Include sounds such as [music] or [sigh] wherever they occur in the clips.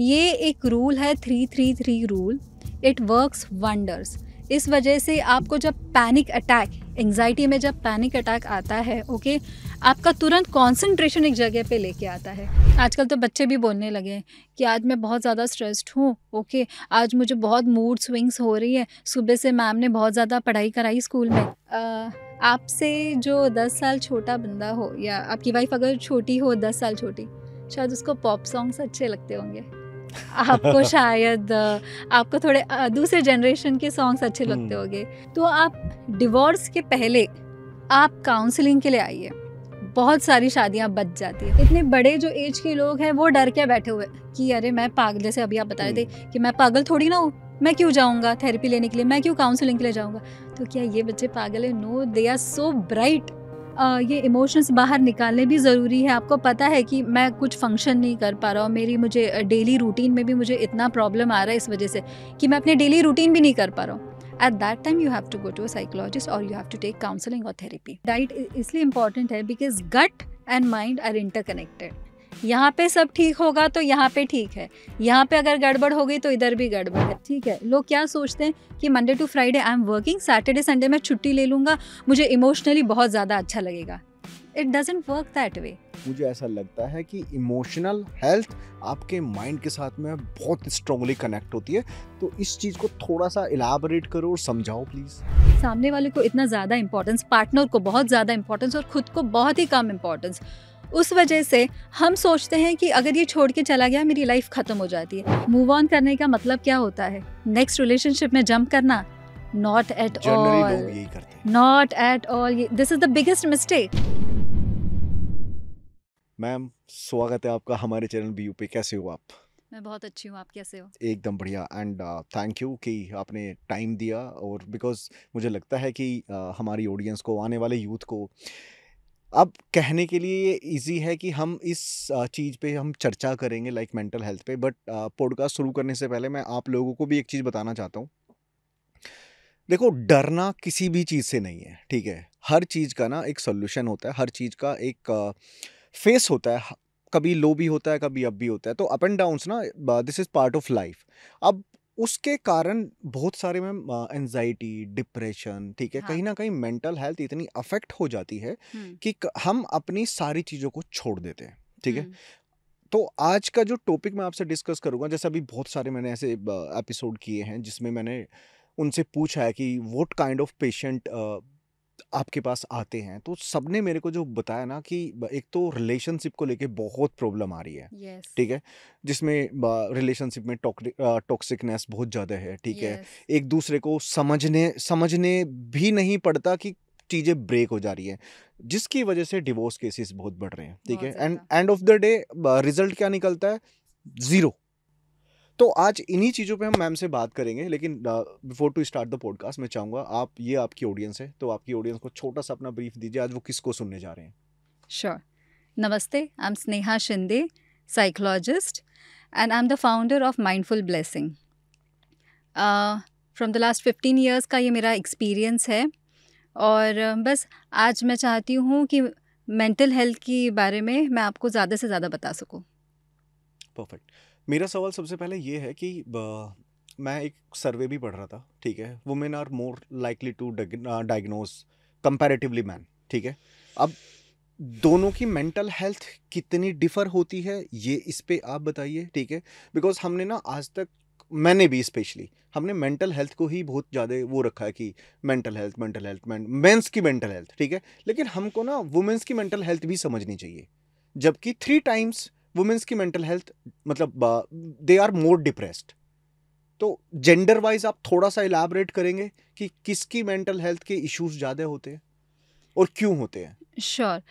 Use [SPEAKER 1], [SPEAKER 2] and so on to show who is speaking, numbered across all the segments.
[SPEAKER 1] ये एक रूल है three three three rule it works wonders इस वजह से आपको जब पैनिक अटैक एंगजाइटी में जब पैनिक अटैक आता है ओके आपका तुरंत कंसंट्रेशन एक जगह पे लेके आता है आजकल तो बच्चे भी बोलने लगे हैं कि आज मैं बहुत ज़्यादा स्ट्रेस्ड हूँ ओके आज मुझे बहुत मूड स्विंग्स हो रही है सुबह से मैम ने बहुत ज़्यादा पढ़ाई कराई स्कूल में आपसे जो दस साल छोटा बंदा हो या आपकी वाइफ अगर छोटी हो दस साल छोटी शायद उसको पॉप सॉन्ग्स अच्छे लगते होंगे आपको शायद आपको थोड़े दूसरे जनरेशन के सॉन्ग्स अच्छे हम्म। लगते होंगे तो आप डिवोर्स के पहले आप काउंसलिंग के लिए आइए बहुत सारी शादियां बच जाती है इतने बड़े जो एज के लोग हैं वो डर के बैठे हुए कि अरे मैं पागल जैसे अभी आप बता रहे थे हम्म। कि मैं पागल थोड़ी ना हूँ मैं क्यों जाऊँगा थेरेपी लेने के लिए मैं क्यों काउंसलिंग के लिए जाऊँगा तो क्या ये बच्चे पागल है no they are so bright ये इमोशंस बाहर निकालने भी ज़रूरी है आपको पता है कि मैं कुछ फंक्शन नहीं कर पा रहा हूँ मेरी मुझे डेली रूटीन में भी मुझे इतना प्रॉब्लम आ रहा है इस वजह से कि मैं अपने डेली रूटीन भी नहीं कर पा रहा हूँ at that time you have to go to a psychologist or you have to take counseling or therapy diet is इसलिए important है because gut and mind are interconnected यहाँ पे सब ठीक होगा तो यहाँ पे ठीक है यहाँ पे अगर गड़बड़ हो गई तो इधर भी गड़बड़ है ठीक है लोग क्या सोचते हैं कि Monday to Friday I am working Saturday Sunday मैं छुट्टी ले लूँगा मुझे इमोशनली बहुत ज़्यादा अच्छा लगेगा it doesn't work that way
[SPEAKER 2] मुझे ऐसा लगता है कि इमोशनल हेल्थ आपके माइंड के साथ में बहुत स्ट्रॉन्गली कनेक्ट होती है तो इस चीज़ को थोड़ा सा इलाबोरेट करो और समझाओ प्लीज़
[SPEAKER 1] सामने वाले को इतना ज़्यादा इंपॉर्टेंस पार्टनर को बहुत ज़्यादा इंपॉर्टेंस और ख़ुद को बहुत ही कम इंपॉर्टेंस उस वजह से हम सोचते हैं कि अगर ये छोड़ के चला गया मेरी लाइफ ख़त्म हो जाती है मूव ऑन करने का मतलब क्या होता है नेक्स्ट रिलेशनशिप में जंप करना not at all not at all this is the biggest mistake
[SPEAKER 2] ma'am स्वागत है आपका हमारे चैनल बी पे कैसे हो आप
[SPEAKER 1] मैं बहुत अच्छी हूँ आप कैसे हो
[SPEAKER 2] एकदम बढ़िया एंड थैंक यू कि आपने टाइम दिया और बिकॉज मुझे लगता है कि uh, हमारी ऑडियंस को आने वाले यूथ को uh, अब कहने के लिए ये ईजी है कि हम इस चीज़ पे हम चर्चा करेंगे लाइक मेंटल हेल्थ पे बट पॉडकास्ट शुरू करने से पहले मैं आप लोगों को भी एक चीज़ बताना चाहता हूँ देखो डरना किसी भी चीज़ से नहीं है ठीक है हर चीज़ का ना एक सोल्यूशन होता है हर चीज़ का एक फेस होता है कभी लो भी होता है कभी अप भी होता है तो अप एंड डाउन्स ना this is part of life अब उसके कारण बहुत सारे मैम एनजाइटी डिप्रेशन ठीक है हाँ. कहीं ना कहीं मेंटल हेल्थ इतनी अफेक्ट हो जाती है कि हम अपनी सारी चीज़ों को छोड़ देते हैं ठीक है तो आज का जो टॉपिक मैं आपसे डिस्कस करूंगा जैसे अभी बहुत सारे मैंने ऐसे एपिसोड किए हैं जिसमें मैंने उनसे पूछा है कि वॉट काइंड ऑफ पेशेंट आपके पास आते हैं तो सबने मेरे को जो बताया ना कि एक तो रिलेशनशिप को लेके बहुत प्रॉब्लम आ रही है yes. ठीक है जिसमें रिलेशनशिप में टॉक्सिकनेस बहुत ज़्यादा है ठीक yes. है एक दूसरे को समझने समझने भी नहीं पड़ता कि चीज़ें ब्रेक हो जा रही है जिसकी वजह से डिवोर्स केसेस बहुत बढ़ रहे हैं ठीक है and end of the day result क्या निकलता है ज़ीरो तो आज इन्हीं चीज़ों पे हम मैम से बात करेंगे लेकिन before to start the podcast मैं चाहूँगा आप ये आपकी ऑडियंस है तो आपकी ऑडियंस को छोटा सा अपना ब्रीफ दीजिए आज वो किसको सुनने जा रहे हैं
[SPEAKER 1] श्योर नमस्ते I am Sneha Shinde psychologist and I am the founder of mindful blessing from the last fifteen years का ये मेरा एक्सपीरियंस है और बस आज मैं चाहती हूँ कि मेंटल हेल्थ के बारे में मैं आपको ज़्यादा से ज़्यादा बता सकूँ
[SPEAKER 2] परफेक्ट मेरा सवाल सबसे पहले ये है कि मैं एक सर्वे भी पढ़ रहा था ठीक है women are more likely to diagnose comparatively man ठीक है अब दोनों की मेंटल हेल्थ कितनी डिफर होती है ये इस पर आप बताइए ठीक है बिकॉज हमने ना आज तक मैंने भी स्पेशली हमने मेंटल हेल्थ को ही बहुत ज़्यादा वो रखा है कि mental health mental health men's की मेंटल हेल्थ ठीक है लेकिन हमको ना वुमेंस की मेंटल हेल्थ भी समझनी चाहिए जबकि थ्री टाइम्स वुमेंस की मेंटल हेल्थ मतलब दे आर मोर डिप्रेस्ड तो जेंडर वाइज आप थोड़ा सा इलाबरेट करेंगे कि किसकी मेंटल हेल्थ के इश्यूज ज़्यादा होते हैं और क्यों होते हैं
[SPEAKER 1] श्योर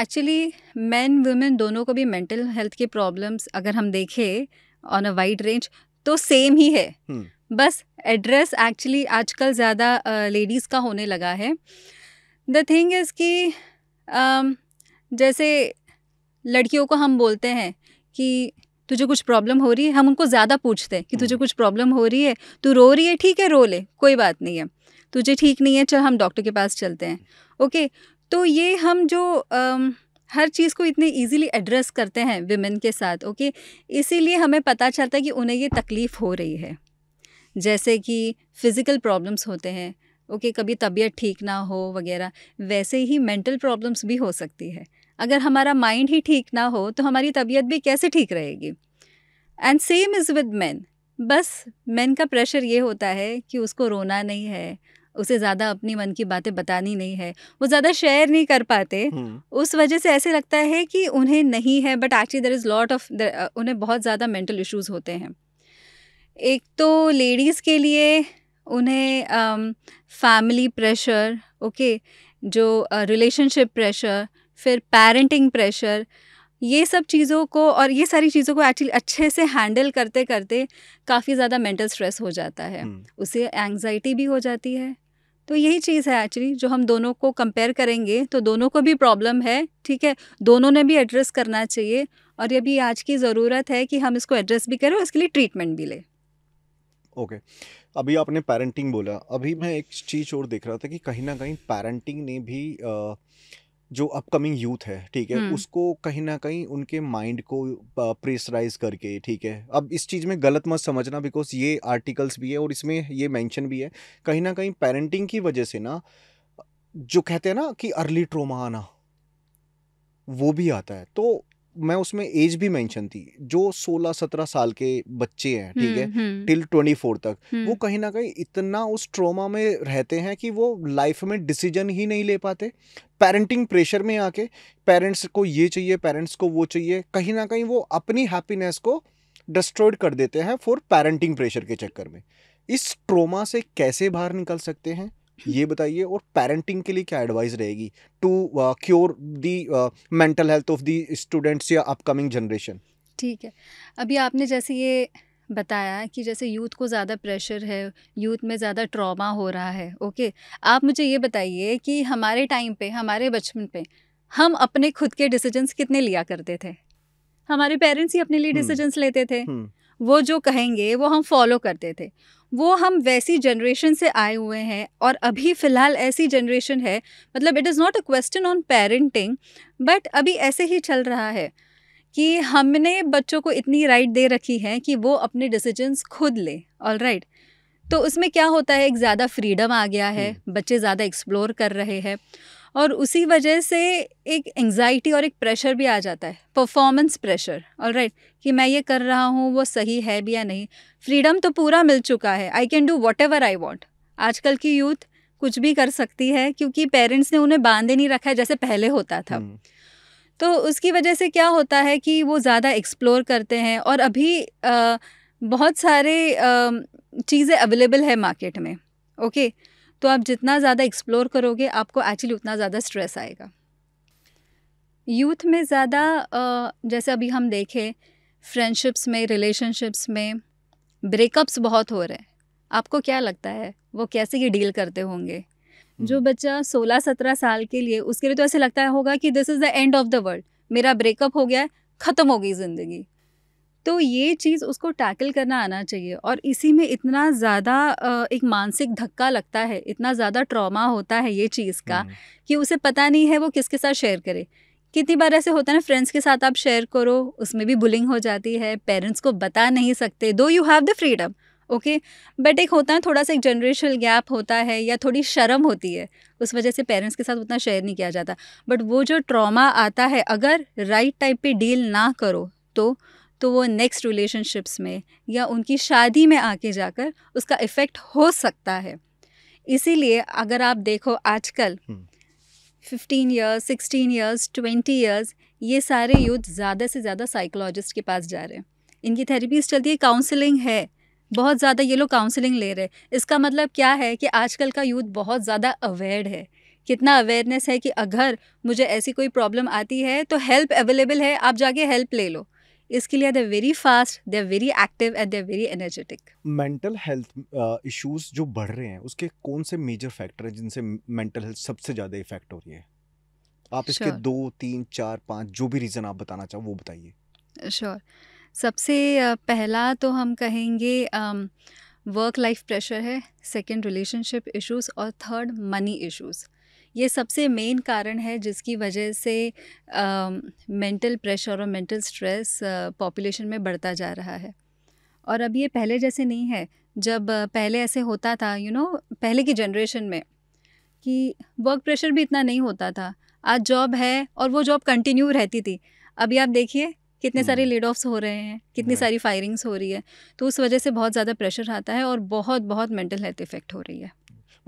[SPEAKER 1] एक्चुअली मैन वुमेन दोनों को भी मेंटल हेल्थ के प्रॉब्लम्स अगर हम देखें ऑन अ वाइड रेंज तो सेम ही है hmm. बस एड्रेस एक्चुअली आजकल ज़्यादा लेडीज़ uh, का होने लगा है द थिंग इज़ कि um, जैसे लड़कियों को हम बोलते हैं कि तुझे कुछ प्रॉब्लम हो रही है हम उनको ज़्यादा पूछते हैं कि तुझे हम्म। कुछ प्रॉब्लम हो रही है तू रो रही है ठीक है रो ले कोई बात नहीं है तुझे ठीक नहीं है चल हम डॉक्टर के पास चलते हैं ओके तो ये हम जो आम, हर चीज़ को इतने इजीली एड्रेस करते हैं विमेन के साथ ओके इसीलिए हमें पता चलता है कि उन्हें ये तकलीफ़ हो रही है जैसे कि फ़िज़िकल प्रॉब्लम्स होते हैं ओके कभी तबीयत ठीक ना हो वगैरह वैसे ही मेंटल प्रॉब्लम्स भी हो सकती है अगर हमारा माइंड ही ठीक ना हो तो हमारी तबीयत भी कैसे ठीक रहेगी and same is with man बस मैन का प्रेशर ये होता है कि उसको रोना नहीं है उसे ज़्यादा अपनी मन की बातें बतानी नहीं है वो ज़्यादा शेयर नहीं कर पाते हम्म। उस वजह से ऐसे लगता है कि उन्हें नहीं है but actually there is lot of उन्हें बहुत ज़्यादा मेंटल इश्यूज़ होते हैं एक तो लेडीज़ के लिए उन्हें फैमिली प्रेशर ओके जो रिलेशनशिप uh, प्रेशर फिर पेरेंटिंग प्रेशर ये सब चीज़ों को और ये सारी चीज़ों को एक्चुअली अच्छे से हैंडल करते करते काफ़ी ज़्यादा मेंटल स्ट्रेस हो जाता है हम्म। उसे एंग्जाइटी भी हो जाती है तो यही चीज़ है एक्चुअली जो हम दोनों को कंपेयर करेंगे तो दोनों को भी प्रॉब्लम है ठीक है दोनों ने भी एड्रेस करना चाहिए और ये भी आज की ज़रूरत है कि हम इसको एड्रेस भी करें और इसके लिए ट्रीटमेंट भी लें
[SPEAKER 2] ओके okay. अभी आपने पेरेंटिंग बोला अभी मैं एक चीज़ और देख रहा था कि कहीं ना कहीं पेरेंटिंग ने भी आ, जो अपकमिंग यूथ है ठीक है हम्म। उसको कहीं ना कहीं उनके माइंड को प्रेसराइज करके ठीक है अब इस चीज़ में गलत मत समझना बिकॉज ये आर्टिकल्स भी है और इसमें ये मेंशन भी है कहीं ना कहीं पेरेंटिंग की वजह से ना जो कहते हैं ना कि अर्ली ट्रोमा आना वो भी आता है तो मैं उसमें एज भी मेंशन थी जो 16-17 साल के बच्चे हैं ठीक है टिल हम्म, 24 हम्म। तक वो हम्म। कहीं ना कहीं इतना उस ट्रॉमा में रहते हैं कि वो लाइफ में डिसीजन ही नहीं ले पाते पेरेंटिंग प्रेशर में आके पेरेंट्स को ये चाहिए पेरेंट्स को वो चाहिए कहीं ना कहीं वो अपनी हैप्पीनेस को डिस्ट्रॉयड कर देते हैं फॉर पेरेंटिंग प्रेशर के चक्कर में इस ट्रोमा से कैसे बाहर निकल सकते हैं ये बताइए और पेरेंटिंग के लिए क्या एडवाइस रहेगी to cure the mental health of the students या अपकमिंग जनरेशन
[SPEAKER 1] ठीक है अभी आपने जैसे ये बताया कि जैसे यूथ को ज़्यादा प्रेशर है यूथ में ज़्यादा ट्रॉमा हो रहा है ओके आप मुझे ये बताइए कि हमारे टाइम पे हमारे बचपन पे हम अपने खुद के डिसीजंस कितने लिया करते थे हमारे पेरेंट्स ही अपने लिए डिसीजंस हम्म। लेते थे हुँ. हम्म। वो जो कहेंगे वो हम फॉलो करते थे वो हम वैसी जनरेशन से आए हुए हैं और अभी फ़िलहाल ऐसी जनरेशन है मतलब it is not a question on parenting but अभी ऐसे ही चल रहा है कि हमने बच्चों को इतनी राइट दे रखी है कि वो अपने डिसीजंस खुद ले ऑल राइट right. तो उसमें क्या होता है एक ज़्यादा फ्रीडम आ गया है हम्म। बच्चे ज़्यादा एक्सप्लोर कर रहे हैं और उसी वजह से एक एंगजाइटी और एक प्रेशर भी आ जाता है परफॉर्मेंस प्रेशर ऑल राइट कि मैं ये कर रहा हूँ वो सही है भी या नहीं फ्रीडम तो पूरा मिल चुका है I can do whatever I want आजकल की यूथ कुछ भी कर सकती है क्योंकि पेरेंट्स ने उन्हें बांधे नहीं रखा है जैसे पहले होता था hmm. तो उसकी वजह से क्या होता है कि वो ज़्यादा एक्सप्लोर करते हैं और अभी आ, बहुत सारे चीज़ें अवेलेबल है मार्केट में ओके okay? तो आप जितना ज़्यादा एक्सप्लोर करोगे आपको एक्चुअली उतना ज़्यादा स्ट्रेस आएगा यूथ में ज़्यादा जैसे अभी हम देखें फ्रेंडशिप्स में रिलेशनशिप्स में ब्रेकअप्स बहुत हो रहे हैं आपको क्या लगता है वो कैसे ये डील करते होंगे हम्म। जो बच्चा सोलह सत्रह साल के लिए उसके लिए तो ऐसे लगता है होगा कि this is the end of the world मेरा ब्रेकअप हो गया है ख़त्म हो गई ज़िंदगी तो ये चीज़ उसको टैकल करना आना चाहिए और इसी में इतना ज़्यादा एक मानसिक धक्का लगता है इतना ज़्यादा ट्रॉमा होता है ये चीज़ का कि उसे पता नहीं है वो किसके साथ शेयर करे कितनी बार ऐसे होता है ना फ्रेंड्स के साथ आप शेयर करो उसमें भी बुलिंग हो जाती है पेरेंट्स को बता नहीं सकते दो you have the freedom okay but एक होता है थोड़ा सा एक जनरेशनल गैप होता है या थोड़ी शर्म होती है उस वजह से पेरेंट्स के साथ उतना शेयर नहीं किया जाता बट वो जो ट्रॉमा आता है अगर राइट टाइम पे डील ना करो तो तो वो नेक्स्ट रिलेशनशिप्स में या उनकी शादी में आके जाकर उसका इफ़ेक्ट हो सकता है इसीलिए अगर आप देखो आजकल fifteen years sixteen years twenty years ये सारे यूथ ज़्यादा से ज़्यादा साइकोलॉजिस्ट के पास जा रहे हैं इनकी थेरेपीज चलती है काउंसलिंग है बहुत ज़्यादा ये लोग काउंसलिंग ले रहे हैं इसका मतलब क्या है कि आजकल का यूथ बहुत ज़्यादा अवेयर है कितना अवेयरनेस है कि अगर मुझे ऐसी कोई प्रॉब्लम आती है तो हेल्प अवेलेबल है आप जाके हेल्प ले लो इसके लिए they very fast they very active and they very energetic
[SPEAKER 2] mental health issues जो बढ़ रहे हैं उसके कौन से मेजर फैक्टर हैं जिनसे मेंटल हेल्थ सबसे ज़्यादा इफेक्ट हो रही है आप इसके दो तीन चार पाँच जो भी रीज़न आप बताना चाहो वो बताइए
[SPEAKER 1] श्योर sure. सबसे पहला तो हम कहेंगे वर्क लाइफ प्रेशर है सेकेंड रिलेशनशिप इश्यूज़ और थर्ड मनी इश्यूज़ ये सबसे मेन कारण है जिसकी वजह से मेंटल प्रेशर और मेंटल स्ट्रेस पॉपुलेशन में बढ़ता जा रहा है और अब ये पहले जैसे नहीं है जब पहले ऐसे होता था यू you नो know, पहले की जनरेशन में कि वर्क प्रेशर भी इतना नहीं होता था आज जॉब है और वो जॉब कंटिन्यू रहती थी अभी आप देखिए कितने सारे लेड हम्म। ऑफ्स हो रहे हैं कितनी सारी फायरिंग्स हो रही है तो उस वजह से बहुत ज़्यादा प्रेशर आता है और बहुत बहुत मेंटल हेल्थ इफ़ेक्ट हो रही है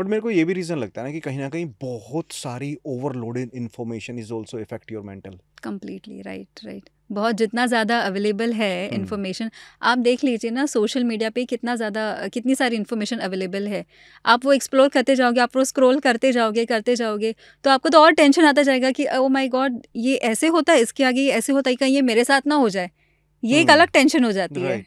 [SPEAKER 2] बट मेरे को ये भी रीज़न लगता है ना कि कहीं ना कहीं बहुत सारी overloaded information is also effect your
[SPEAKER 1] mental completely right right बहुत जितना ज़्यादा अवेलेबल है इन्फॉर्मेशन हम्म। आप देख लीजिए ना सोशल मीडिया पे कितना ज़्यादा कितनी सारी इन्फॉर्मेशन अवेलेबल है आप वो एक्सप्लोर करते जाओगे आप वो स्क्रॉल करते जाओगे करते जाओगे तो आपको तो और टेंशन आता जाएगा कि ओ माय गॉड ये ऐसे होता है इसके आगे ये ऐसे होता है कहीं ये मेरे साथ ना हो जाए ये एक हम्म। अलग टेंशन हो जाती right. है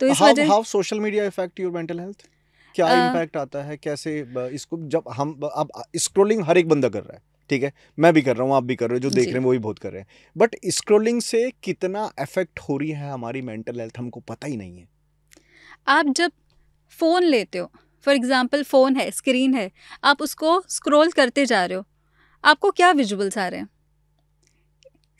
[SPEAKER 1] तो इस वजह
[SPEAKER 2] social media effect your mental health क्या इम्पैक्ट आता है कैसे इसको जब हम अब स्क्रोलिंग हर एक बंदा कर रहा है ठीक है मैं भी कर रहा हूँ आप भी कर रहे हो जो देख रहे हैं वो भी बहुत कर रहे हैं बट स्क्रोलिंग से कितना इफेक्ट हो रही है हमारी मेंटल हेल्थ हमको पता ही नहीं है
[SPEAKER 1] आप जब फ़ोन लेते हो फॉर एग्ज़ाम्पल फ़ोन है स्क्रीन है आप उसको स्क्रोल करते जा रहे हो आपको क्या विजुअल्स आ रहे हैं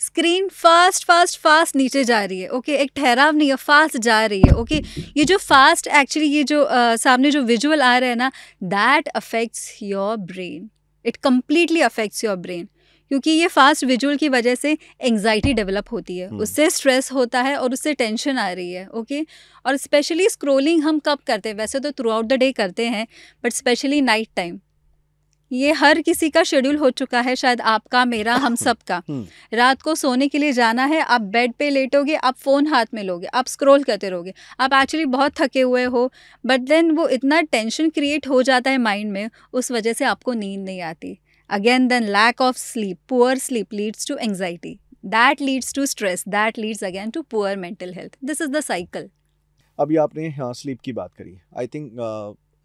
[SPEAKER 1] स्क्रीन फास्ट फास्ट फास्ट नीचे जा रही है ओके एक ठहराव नहीं है फास्ट जा रही है ओके ये जो फास्ट एक्चुअली ये जो आ, सामने जो विजुअल आ रहा है ना that affects your brain it completely affects your brain क्योंकि ये फास्ट विजुअल की वजह से एंगजाइटी डेवलप होती है हम्म। उससे स्ट्रेस होता है और उससे टेंशन आ रही है ओके और स्पेशली स्क्रोलिंग हम कब करते हैं वैसे तो थ्रू आउट द डे करते हैं बट स्पेशली नाइट टाइम ये हर किसी का शेड्यूल हो चुका है शायद आपका मेरा हम हम्म, सब का हम्म। रात को सोने के लिए जाना है आप बेड पे लेटोगे आप फ़ोन हाथ में लोगे आप स्क्रॉल करते रहोगे आप एक्चुअली बहुत थके हुए हो बट देन वो इतना टेंशन क्रिएट हो जाता है माइंड में उस वजह से आपको नींद नहीं आती again then lack of sleep poor sleep leads to anxiety that leads to stress that leads again to poor mental health this is the cycle
[SPEAKER 2] अभी आपने हाँ स्लीप की बात करी आई थिंक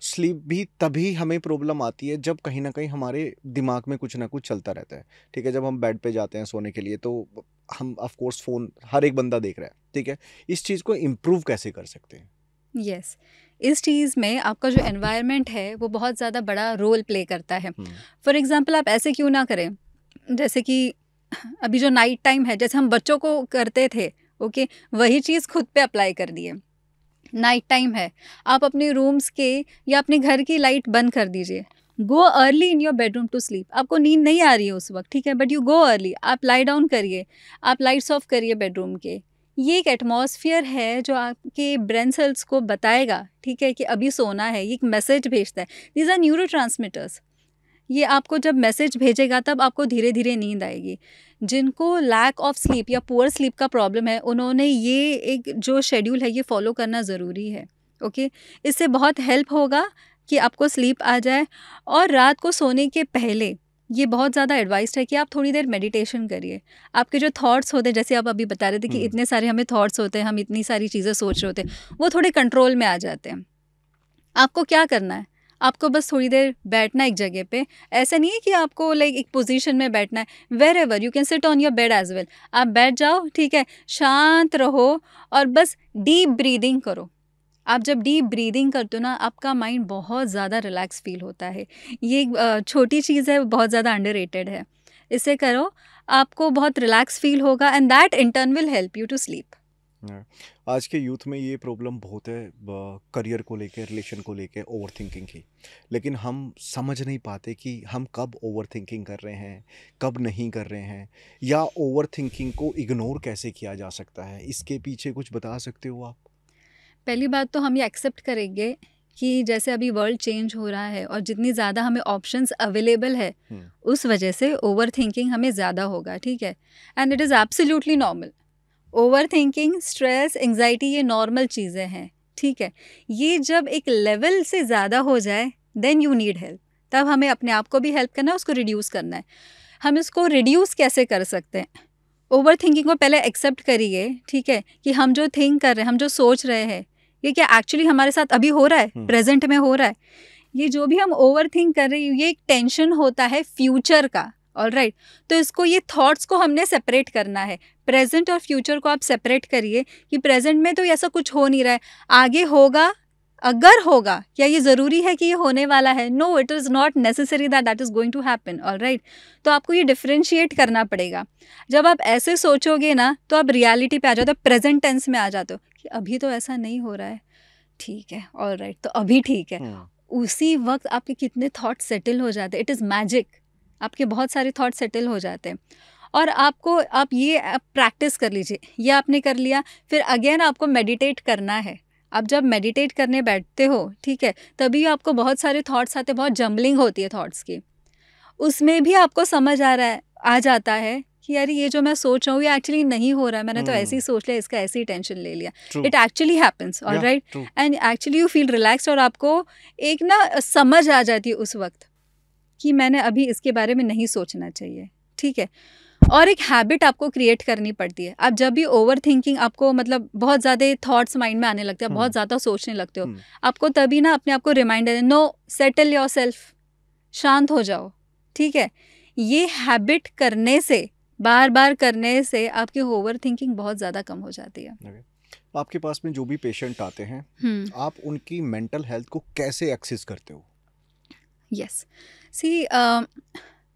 [SPEAKER 2] स्लीप भी तभी हमें प्रॉब्लम आती है जब कहीं ना कहीं हमारे दिमाग में कुछ ना कुछ चलता रहता है ठीक है जब हम बेड पे जाते हैं सोने के लिए तो हम ऑफ कोर्स फ़ोन हर एक बंदा देख रहा है ठीक है इस चीज़ को इम्प्रूव कैसे कर सकते हैं
[SPEAKER 1] यस yes. इस चीज़ में आपका जो एनवायरनमेंट है वो बहुत ज़्यादा बड़ा रोल प्ले करता है फॉर hmm. एग्ज़ाम्पल आप ऐसे क्यों ना करें जैसे कि अभी जो नाइट टाइम है जैसे हम बच्चों को करते थे ओके okay, वही चीज़ खुद पे अप्लाई कर दिए नाइट टाइम है आप अपने रूम्स के या अपने घर की लाइट बंद कर दीजिए go early in your bedroom to sleep आपको नींद नहीं आ रही है उस वक्त ठीक है बट यू गो अर्ली आप लाई डाउन करिए आप लाइट्स ऑफ करिए बेडरूम के ये एक एटमोसफियर है जो आपके ब्रेन सेल्स को बताएगा ठीक है कि अभी सोना है ये एक मैसेज भेजता है दीज आर न्यूरो ये आपको जब मैसेज भेजेगा तब आपको धीरे धीरे नींद आएगी जिनको लैक ऑफ स्लीप या पुअर स्लीप का प्रॉब्लम है उन्होंने ये एक जो शेड्यूल है ये फॉलो करना ज़रूरी है ओके इससे बहुत हेल्प होगा कि आपको स्लीप आ जाए और रात को सोने के पहले ये बहुत ज़्यादा एडवाइस है कि आप थोड़ी देर मेडिटेशन करिए आपके जो थॉट्स होते हैं जैसे आप अभी बता रहे थे कि हम्म। इतने सारे हमें थॉट्स होते हैं हम इतनी सारी चीज़ें सोच रहे होते हैं वो थोड़े कंट्रोल में आ जाते हैं आपको क्या करना है आपको बस थोड़ी देर बैठना एक जगह पे ऐसा नहीं है कि आपको लाइक एक पोजीशन में बैठना है wherever you can sit on your bed as well आप बैठ जाओ ठीक है शांत रहो और बस डीप ब्रीदिंग करो आप जब डीप ब्रीदिंग करते हो ना आपका माइंड बहुत ज़्यादा रिलैक्स फील होता है ये एक छोटी चीज़ है बहुत ज़्यादा अंडर है इसे करो आपको बहुत रिलैक्स फील होगा and that in turn will help you to sleep
[SPEAKER 2] हाँ। आज के यूथ में ये प्रॉब्लम बहुत है करियर को लेके रिलेशन को लेके ओवर थिंकिंग की लेकिन हम समझ नहीं पाते कि हम कब ओवर थिंकिंग कर रहे हैं कब नहीं कर रहे हैं या ओवर थिंकिंग को इग्नोर कैसे किया जा सकता है इसके पीछे कुछ बता सकते हो आप
[SPEAKER 1] पहली बात तो हम ये एक्सेप्ट करेंगे कि जैसे अभी वर्ल्ड चेंज हो रहा है और जितनी ज़्यादा हमें ऑप्शंस अवेलेबल है हम्म। उस वजह से ओवर थिंकिंग हमें ज़्यादा होगा ठीक है and it is absolutely normal over thinking stress anxiety ये नॉर्मल चीज़ें हैं ठीक है ये जब एक लेवल से ज़्यादा हो जाए देन यू नीड हेल्प तब हमें अपने आप को भी हेल्प करना है उसको रिड्यूस करना है हम इसको रिड्यूस कैसे कर सकते हैं ओवर थिंकिंग को पहले एक्सेप्ट करिए ठीक है कि हम जो थिंक कर रहे हैं हम जो सोच रहे हैं ये क्या एक्चुअली हमारे साथ अभी हो रहा है प्रेजेंट हम्म। में हो रहा है ये जो भी हम ओवर थिंक कर रहे हैं ये एक टेंशन होता है फ्यूचर का ऑल राइट right. तो इसको ये थॉट्स को हमने सेपरेट करना है प्रेजेंट और फ्यूचर को आप सेपरेट करिए कि प्रेजेंट में तो ऐसा कुछ हो नहीं रहा है आगे होगा अगर होगा क्या ये ज़रूरी है कि ये होने वाला है no it is not necessary that that is going to happen all right तो आपको ये डिफ्रेंशिएट करना पड़ेगा जब आप ऐसे सोचोगे ना तो आप रियलिटी पे आ जाते हो प्रेजेंट टेंस में आ जाते हो कि अभी तो ऐसा नहीं हो रहा है ठीक है ऑल राइट right, तो अभी ठीक है yeah. हाँ। उसी वक्त आपके कितने थाट सेटल हो जाते इट इज़ मैजिक आपके बहुत सारे थाट सेटल हो जाते हैं और आपको आप ये प्रैक्टिस कर लीजिए ये आपने कर लिया फिर अगेन आपको मेडिटेट करना है आप जब मेडिटेट करने बैठते हो ठीक है तभी आपको बहुत सारे थॉट्स आते बहुत जम्बलिंग होती है थॉट्स की उसमें भी आपको समझ आ रहा है आ जाता है कि यार ये जो मैं सोच रहा हूँ ये एक्चुअली नहीं हो रहा है मैंने hmm. तो ऐसे ही हम्म। सोच लिया इसका ऐसे ही टेंशन ले लिया इट एक्चुअली हैपन्स और right and actually you feel relax और आपको एक ना समझ आ जाती है उस वक्त कि मैंने अभी इसके बारे में नहीं सोचना चाहिए ठीक है और एक हैबिट आपको क्रिएट करनी पड़ती है आप जब भी ओवर थिंकिंग आपको मतलब बहुत ज़्यादा थॉट्स माइंड में आने लगते हैं बहुत हम्म। ज़्यादा सोचने लगते हो हम्म। आपको तभी ना अपने आपको को reminder no settle yourself शांत हो जाओ ठीक है ये हैबिट करने से बार बार करने से आपकी ओवर थिंकिंग बहुत ज़्यादा कम हो जाती है
[SPEAKER 2] तो आपके पास में जो भी पेशेंट आते हैं हम्म। आप उनकी मेंटल हेल्थ को कैसे एक्सेस करते हो
[SPEAKER 1] यस सी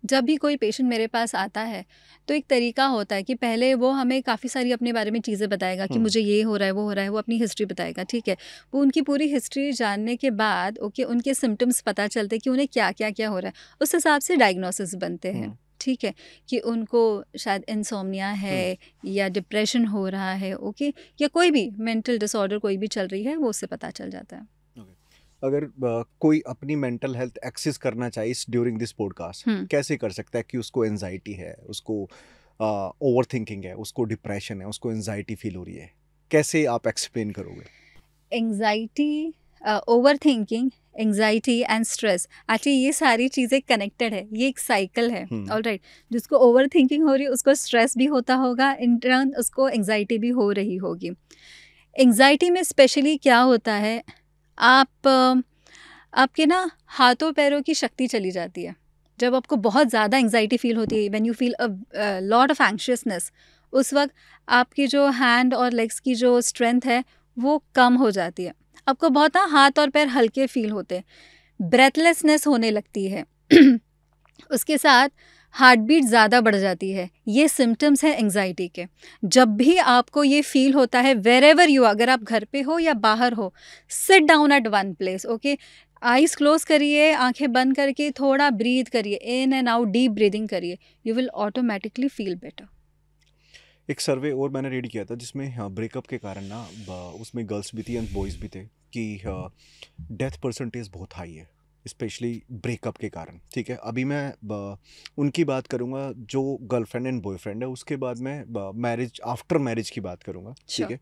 [SPEAKER 1] जब भी कोई पेशेंट मेरे पास आता है तो एक तरीका होता है कि पहले वो हमें काफ़ी सारी अपने बारे में चीज़ें बताएगा कि हम्म। मुझे ये हो रहा है वो हो रहा है वो अपनी हिस्ट्री बताएगा ठीक है वो उनकी पूरी हिस्ट्री जानने के बाद ओके उनके सिम्टम्स पता चलते कि उन्हें क्या क्या क्या हो रहा है उस हिसाब से डायग्नोसिस बनते हैं हम्म। ठीक है कि उनको शायद इंसोमिया है हम्म। या डिप्रेशन हो रहा है ओके या कोई भी मेंटल डिसऑर्डर कोई भी चल रही है वो उससे पता चल जाता है
[SPEAKER 2] अगर कोई अपनी मेंटल हेल्थ एक्सेस करना चाहिए ड्यूरिंग दिस पॉडकास्ट कैसे कर सकता है कि उसको एनजाइटी है उसको ओवर थिंकिंग है उसको डिप्रेशन है उसको एनजाइटी फील हो रही है कैसे आप एक्सप्लेन करोगे
[SPEAKER 1] anxiety over thinking anxiety and stress actually ये सारी चीज़ें कनेक्टेड है ये एक साइकिल है ऑल हम्म। Right right. जिसको ओवर थिंकिंग हो रही है उसको स्ट्रेस भी होता होगा इन टर्न उसको एंग्जाइटी भी हो रही होगी एंगजाइटी में स्पेशली क्या होता है आप आपके ना हाथों पैरों की शक्ति चली जाती है जब आपको बहुत ज़्यादा एंगजाइटी फील होती है when you feel a lot of anxiousness उस वक्त आपकी जो हैंड और लेग्स की जो स्ट्रेंथ है वो कम हो जाती है आपको बहुत ना हाथ और पैर हल्के फील होते हैं ब्रेथलेसनेस होने लगती है [clears throat] उसके साथ हार्ट बीट ज़्यादा बढ़ जाती है ये सिम्टम्स हैं एंगजाइटी के जब भी आपको ये फील होता है वेर एवर यू अगर आप घर पे हो या बाहर हो sit down at one place okay eyes close करिए आंखें बंद करके थोड़ा ब्रीद करिए in and out deep breathing करिए you will automatically feel better
[SPEAKER 2] एक सर्वे और मैंने रीड किया था जिसमें ब्रेकअप हाँ, के कारण ना उसमें गर्ल्स भी थी एंड बॉयज़ भी थे कि डेथ हाँ, परसेंटेज बहुत हाई है स्पेशली ब्रेकअप के कारण ठीक है अभी मैं उनकी बात करूँगा जो गर्लफ्रेंड एंड बॉयफ्रेंड है उसके बाद मैं मैरिज आफ्टर मैरिज की बात करूँगा ठीक है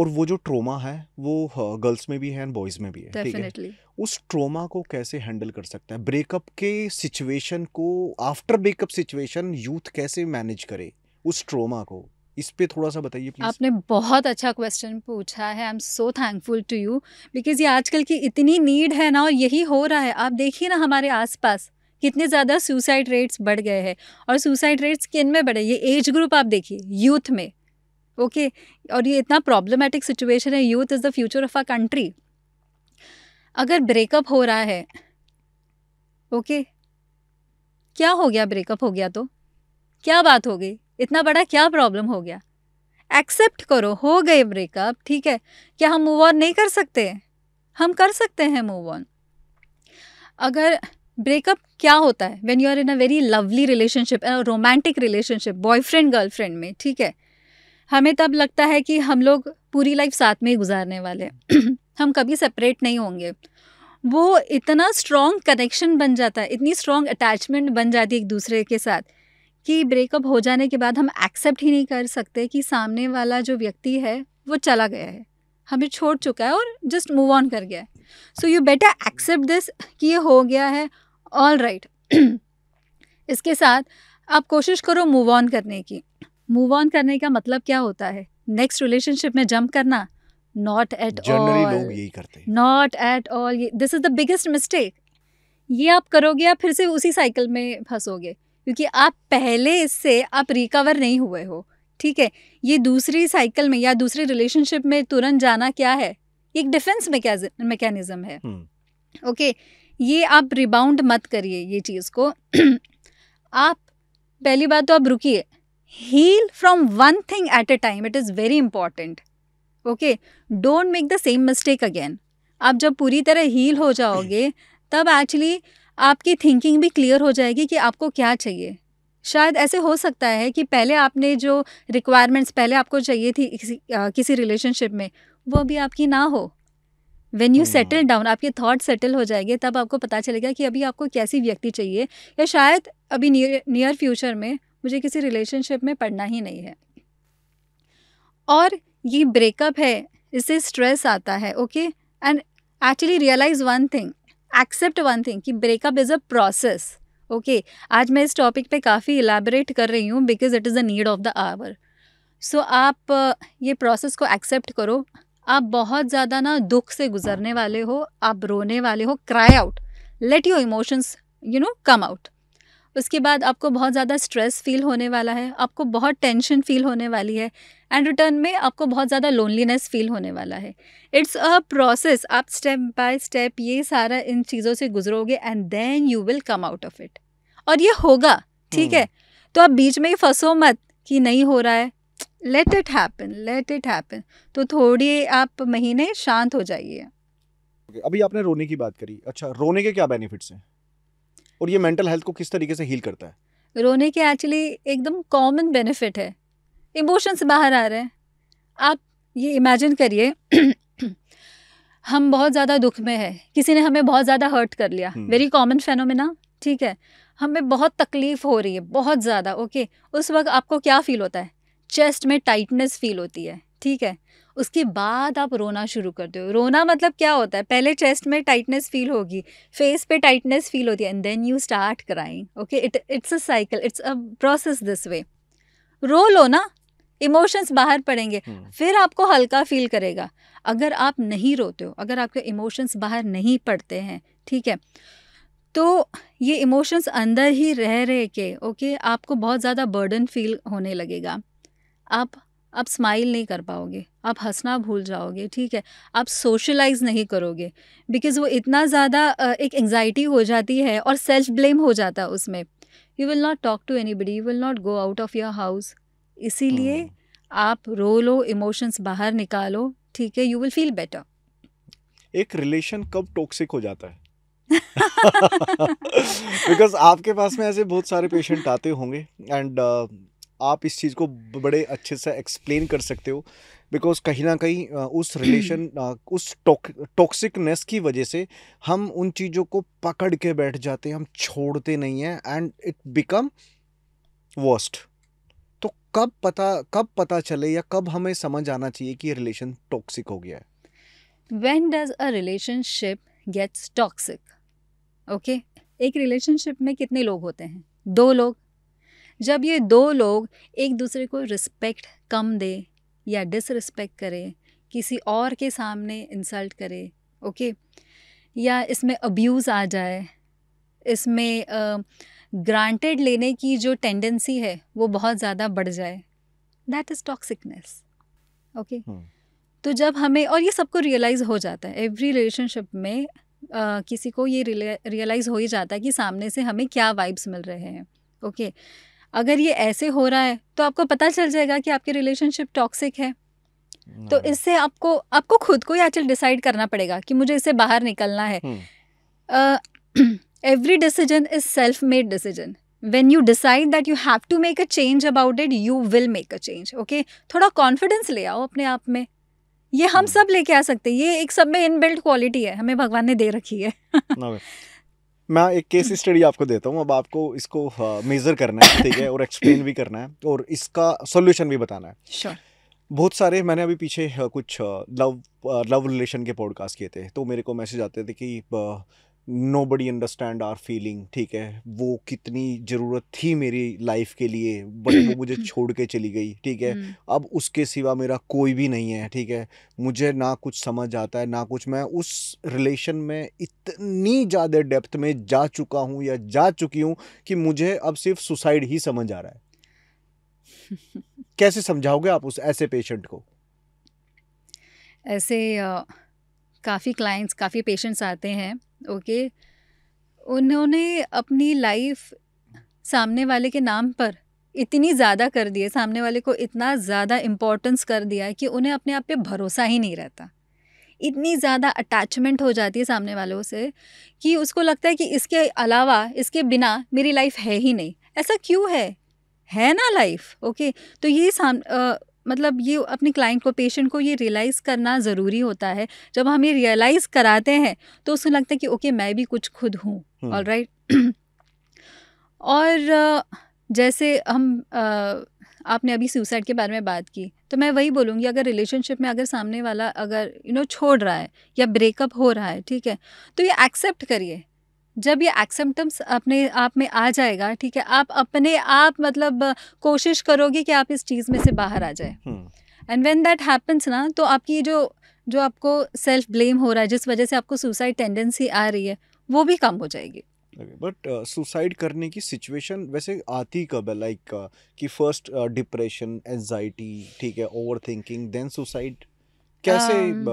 [SPEAKER 2] और वो जो ट्रोमा है वो गर्ल्स में भी है एंड बॉयज़ में भी है ठीक है उस ट्रोमा को कैसे हैंडल कर सकता है ब्रेकअप के सिचुएशन को आफ्टर ब्रेकअप सिचुएशन यूथ कैसे मैनेज करे उस ट्रोमा को इस पे थोड़ा सा बताइए प्लीज
[SPEAKER 1] आपने बहुत अच्छा क्वेश्चन पूछा है I am so thankful to you because ये आजकल की इतनी नीड है ना और यही हो रहा है आप देखिए ना हमारे आसपास कितने ज़्यादा सुसाइड रेट्स बढ़ गए हैं और सुसाइड रेट्स किन में बढ़े ये एज ग्रुप आप देखिए यूथ में ओके okay? और ये इतना प्रॉब्लमेटिक सिचुएशन है youth is the future of a country अगर ब्रेकअप हो रहा है ओके okay? क्या हो गया ब्रेकअप हो गया तो क्या बात हो गई इतना बड़ा क्या प्रॉब्लम हो गया एक्सेप्ट करो हो गए ब्रेकअप ठीक है क्या हम मूव ऑन नहीं कर सकते हम कर सकते हैं मूव ऑन अगर ब्रेकअप क्या होता है when you are in a very lovely relationship romantic relationship boyfriend girlfriend में ठीक है हमें तब लगता है कि हम लोग पूरी लाइफ साथ में ही गुजारने वाले [clears throat] हम कभी सेपरेट नहीं होंगे वो इतना स्ट्रॉन्ग कनेक्शन बन जाता है इतनी स्ट्रॉन्ग अटैचमेंट बन जाती है एक दूसरे के साथ कि ब्रेकअप हो जाने के बाद हम एक्सेप्ट ही नहीं कर सकते कि सामने वाला जो व्यक्ति है वो चला गया है हमें छोड़ चुका है और जस्ट मूव ऑन कर गया है so you better accept this कि ये हो गया है ऑल राइट right. [clears throat] इसके साथ आप कोशिश करो मूव ऑन करने की मूव ऑन करने का मतलब क्या होता है नेक्स्ट रिलेशनशिप में जंप करना not at all not at all this is the biggest mistake ये आप करोगे या फिर से उसी साइकिल में फंसोगे क्योंकि आप पहले इससे आप रिकवर नहीं हुए हो ठीक है ये दूसरी साइकिल में या दूसरी रिलेशनशिप में तुरंत जाना क्या है एक डिफेंस मैकेनिज्म है ओके
[SPEAKER 2] हम्म।
[SPEAKER 1] okay, ये आप रिबाउंड मत करिए ये चीज़ को [clears throat] आप पहली बात तो आप रुकिए heal from one thing at a time it is very important okay don't make the same mistake again आप जब पूरी तरह हील हो जाओगे तब एक्चुअली आपकी थिंकिंग भी क्लियर हो जाएगी कि आपको क्या चाहिए शायद ऐसे हो सकता है कि पहले आपने जो रिक्वायरमेंट्स पहले आपको चाहिए थी किसी किसी रिलेशनशिप में वो अभी आपकी ना हो वेन यू सेटल डाउन आपके थाट सेटल हो जाएंगे तब आपको पता चलेगा कि अभी आपको कैसी व्यक्ति चाहिए या शायद अभी नियर नियर फ्यूचर में मुझे किसी रिलेशनशिप में पढ़ना ही नहीं है और ये ब्रेकअप है इससे स्ट्रेस आता है okay and actually realise one thing accept one thing कि breakup is a process okay आज मैं इस टॉपिक पे काफ़ी इलेबरेट कर रही हूँ because it is the need of the hour so आप ये प्रोसेस को एक्सेप्ट करो आप बहुत ज़्यादा ना दुख से गुजरने वाले हो आप रोने वाले हो cry out let your emotions you know come out उसके बाद आपको बहुत ज़्यादा स्ट्रेस फील होने वाला है आपको बहुत टेंशन फील होने वाली है एंड रिटर्न में आपको बहुत ज़्यादा लोनलीनेस फील होने वाला है इट्स अ प्रोसेस आप स्टेप बाय स्टेप ये सारा इन चीज़ों से गुजरोगे and then you will come out of it और ये होगा ठीक हम्म। है तो आप बीच में ही फंसो मत कि नहीं हो रहा है let it happen let it happen तो थोड़ी आप महीने शांत हो जाइए
[SPEAKER 2] अभी आपने रोने की बात करी अच्छा रोने के क्या बेनिफिट्स हैं और ये मेंटल हेल्थ को किस तरीके से हील करता है
[SPEAKER 1] रोने के एक्चुअली एकदम कॉमन बेनिफिट है इमोशंस बाहर आ रहे हैं आप ये इमेजिन करिए [clears throat] हम बहुत ज़्यादा दुख में है किसी ने हमें बहुत ज़्यादा हर्ट कर लिया वेरी कॉमन फेनोमिना ठीक है हमें बहुत तकलीफ़ हो रही है बहुत ज़्यादा ओके उस वक्त आपको क्या फ़ील होता है चेस्ट में टाइटनेस फील होती है ठीक है उसके बाद आप रोना शुरू करते हो रोना मतलब क्या होता है पहले चेस्ट में टाइटनेस फील होगी फेस पे टाइटनेस फील होती है and then you start crying okay it it's a cycle it's a process this way रो लो ना इमोशंस बाहर पड़ेंगे हम्म। फिर आपको हल्का फील करेगा अगर आप नहीं रोते हो अगर आपके इमोशंस बाहर नहीं पड़ते हैं ठीक है तो ये इमोशंस अंदर ही रह रहे के ओके आपको बहुत ज़्यादा बर्डन फील होने लगेगा आप आप स्माइल नहीं कर पाओगे आप हंसना भूल जाओगे ठीक है आप सोशलाइज नहीं करोगे बिकॉज वो इतना ज़्यादा एक एंगजाइटी हो जाती है और सेल्फ ब्लेम हो जाता है उसमें you will not talk to anybody you will not go out of your house इसीलिए हम्म। आप रो लो इमोशंस बाहर निकालो ठीक है यू विल फील बेटर
[SPEAKER 2] एक रिलेशन कब टॉक्सिक हो जाता है बिकॉज [laughs] आपके पास में ऐसे बहुत सारे पेशेंट आते होंगे एंड uh, आप इस चीज़ को बड़े अच्छे से एक्सप्लेन कर सकते हो बिकॉज कहीं ना कहीं उस रिलेशन [clears throat] उस टॉक्सिकनेस की वजह से हम उन चीज़ों को पकड़ के बैठ जाते हैं हम छोड़ते नहीं हैं एंड इट बिकम वर्स्ट तो कब पता कब पता चले या कब हमें समझ आना चाहिए कि रिलेशन टॉक्सिक हो गया है
[SPEAKER 1] when does a relationship gets toxic okay एक रिलेशनशिप में कितने लोग होते हैं दो लोग जब ये दो लोग एक दूसरे को रिस्पेक्ट कम दे या डिसरिस्पेक्ट करे किसी और के सामने इंसल्ट करे ओके या इसमें अब्यूज़ आ जाए इसमें ग्रांटेड uh, लेने की जो टेंडेंसी है वो बहुत ज़्यादा बढ़ जाए दैट इज़ टॉक्सिकनेस ओके तो जब हमें और ये सबको रियलाइज़ हो जाता है एवरी रिलेशनशिप में uh, किसी को ये रियलाइज़ हो ही जाता है कि सामने से हमें क्या वाइब्स मिल रहे हैं ओके okay? अगर ये ऐसे हो रहा है तो आपको पता चल जाएगा कि आपकी रिलेशनशिप टॉक्सिक है तो इससे आपको आपको खुद को ही आचल डिसाइड करना पड़ेगा कि मुझे इससे बाहर निकलना है every decision is self made decision when you decide that you have to make a change about it you will make a change okay थोड़ा कॉन्फिडेंस ले आओ अपने आप में ये हम हम्म। सब लेके आ सकते हैं ये एक सब में इनबिल्ट क्वालिटी है हमें भगवान ने दे रखी है
[SPEAKER 2] [laughs] मैं एक केस स्टडी hmm. आपको देता हूँ अब आपको इसको मेज़र हाँ, करना है ठीक है और एक्सप्लेन भी करना है और इसका सोल्यूशन भी बताना है बहुत सारे मैंने अभी पीछे हाँ, कुछ लव लव रिलेशन के पॉडकास्ट किए थे तो मेरे को मैसेज आते थे कि हाँ, nobody understand our feeling ठीक है वो कितनी ज़रूरत थी मेरी लाइफ के लिए बट वो मुझे [coughs] छोड़ के चली गई ठीक है हम्म। अब उसके सिवा मेरा कोई भी नहीं है ठीक है मुझे ना कुछ समझ आता है ना कुछ मैं उस रिलेशन में इतनी ज़्यादा डेप्थ में जा चुका हूँ या जा चुकी हूँ कि मुझे अब सिर्फ सुसाइड ही समझ आ रहा है [laughs] कैसे समझाओगे आप उस ऐसे पेशेंट को
[SPEAKER 1] ऐसे काफ़ी क्लाइंट्स काफ़ी पेशेंट्स आते हैं ओके उन्होंने अपनी लाइफ सामने वाले के नाम पर इतनी ज़्यादा कर दी है सामने वाले को इतना ज़्यादा इम्पोर्टेंस कर दिया है कि उन्हें अपने आप पे भरोसा ही नहीं रहता इतनी ज़्यादा अटैचमेंट हो जाती है सामने वालों से कि उसको लगता है कि इसके अलावा इसके बिना मेरी लाइफ है ही नहीं ऐसा क्यों है है ना लाइफ ओके तो ये साम मतलब ये अपने क्लाइंट को पेशेंट को ये रियलाइज़ करना ज़रूरी होता है जब हम ये रियलाइज़ कराते हैं तो उसको लगता है कि ओके मैं भी कुछ खुद हूँ ऑल हम्म। राइट [clears throat] और जैसे हम आपने अभी सुसाइड के बारे में बात की तो मैं वही बोलूँगी अगर रिलेशनशिप में अगर सामने वाला अगर यू you नो know, छोड़ रहा है या ब्रेकअप हो रहा है ठीक है तो ये एक्सेप्ट करिए जब ये एक्सेप्टम्स अपने आप में आ जाएगा ठीक है आप अपने आप मतलब कोशिश करोगे कि आप इस चीज़ में से बाहर आ जाए एंड वेन दैट हैपन्स ना तो आपकी जो जो आपको सेल्फ ब्लेम हो रहा है जिस वजह से आपको सुसाइड टेंडेंसी आ रही है वो भी कम हो जाएगी
[SPEAKER 2] बट okay, सुसाइड uh, करने की सिचुएशन वैसे आती कब है लाइक like, uh, कि फर्स्ट डिप्रेशन एनजाइटी ठीक है ओवर थिंकिंग देन सुसाइड
[SPEAKER 1] कैसे um,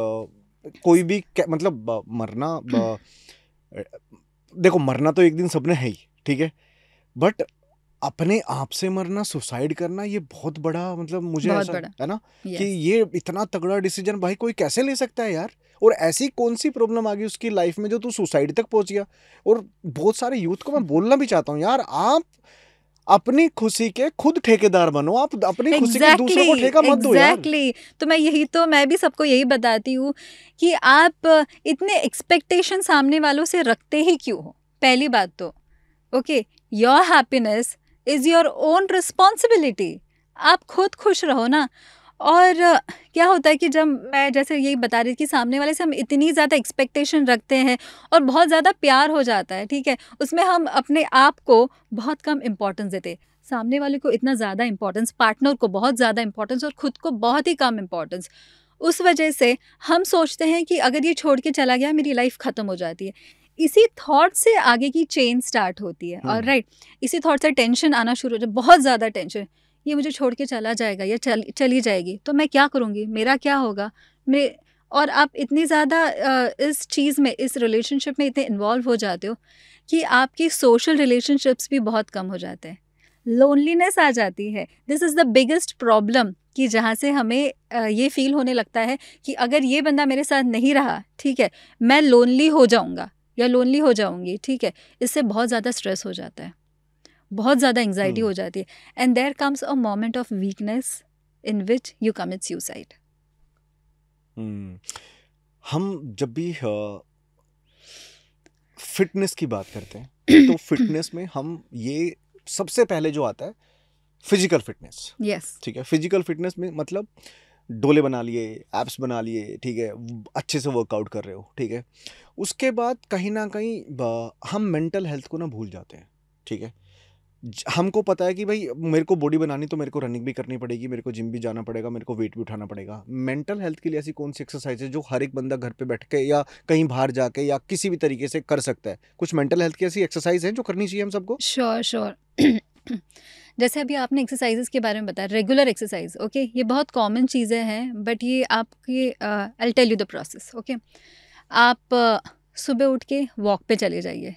[SPEAKER 2] uh, कोई भी मतलब uh, मरना [clears throat] uh, देखो मरना तो एक दिन सबने है ही ठीक है बट अपने आप से मरना सुसाइड करना ये बहुत बड़ा मतलब मुझे ऐसा है ना yes. कि ये इतना तगड़ा डिसीजन भाई कोई कैसे ले सकता है यार और ऐसी कौन सी प्रॉब्लम आ गई उसकी लाइफ में जो तू सुसाइड तक पहुंच गया और बहुत सारे यूथ को मैं बोलना भी चाहता हूँ यार आप अपनी खुशी के खुद ठेकेदार बनो आप अपनी exactly, खुशी के दूसरों को ठेका मत दो यार
[SPEAKER 1] तो मैं यही तो मैं भी सबको यही बताती हूँ कि आप इतने एक्सपेक्टेशन सामने वालों से रखते ही क्यों हो पहली बात तो okay your happiness is your own responsibility आप खुद खुश रहो ना और क्या होता है कि जब मैं जैसे यही बता रही थी कि सामने वाले से हम इतनी ज़्यादा एक्सपेक्टेशन रखते हैं और बहुत ज़्यादा प्यार हो जाता है ठीक है उसमें हम अपने आप को बहुत कम इम्पोर्टेंस देते हैं। सामने वाले को इतना ज़्यादा इम्पोर्टेंस पार्टनर को बहुत ज़्यादा इम्पोर्टेंस और ख़ुद को बहुत ही कम इम्पोर्टेंस उस वजह से हम सोचते हैं कि अगर ये छोड़ के चला गया मेरी लाइफ ख़त्म हो जाती है इसी थॉट से आगे की चेन स्टार्ट होती है और राइट इसी थॉट से टेंशन आना शुरू हो जाए बहुत ज़्यादा टेंशन ये मुझे छोड़ के चला जाएगा या चल चली जाएगी तो मैं क्या करूँगी मेरा क्या होगा मेरे और आप इतनी ज़्यादा इस चीज़ में इस रिलेशनशिप में इतने इन्वॉल्व हो जाते हो कि आपकी सोशल रिलेशनशिप्स भी बहुत कम हो जाते हैं लोनलीनेस आ जाती है this is the biggest problem कि जहाँ से हमें ये फील होने लगता है कि अगर ये बंदा मेरे साथ नहीं रहा ठीक है मैं लोनली हो जाऊँगा या लोनली हो जाऊँगी ठीक है इससे बहुत ज़्यादा स्ट्रेस हो जाता है बहुत ज़्यादा एंगजाइटी हो हम्म। जाती है and there comes a moment of weakness in which you commit suicide
[SPEAKER 2] हम जब भी फिटनेस की बात करते हैं [clears throat] तो फिटनेस में हम ये सबसे पहले जो आता है फिजिकल फिटनेस यस ठीक है फिजिकल फिटनेस में मतलब डोले बना लिए एप्स बना लिए ठीक है अच्छे से वर्कआउट कर रहे हो ठीक है उसके बाद कहीं ना कहीं हम मेंटल हेल्थ को ना भूल जाते हैं ठीक है हमको पता है कि भाई मेरे को बॉडी बनानी तो मेरे को रनिंग भी करनी पड़ेगी मेरे को जिम भी जाना पड़ेगा मेरे को वेट भी उठाना पड़ेगा मेंटल हेल्थ के लिए ऐसी कौन सी एक्सरसाइज है जो हर एक बंदा घर पे बैठ के या कहीं बाहर जाके या किसी भी तरीके से कर सकता है कुछ मेंटल हेल्थ की ऐसी एक्सरसाइज है जो करनी चाहिए
[SPEAKER 1] हम सबको श्योर श्योर [coughs] जैसे अभी आपने एक्सरसाइजेस के बारे में बताया रेगुलर एक्सरसाइज ओके ये बहुत कॉमन चीज़ें हैं बट ये आपकी I tell you the process okay आप सुबह उठ के वॉक पे चले जाइए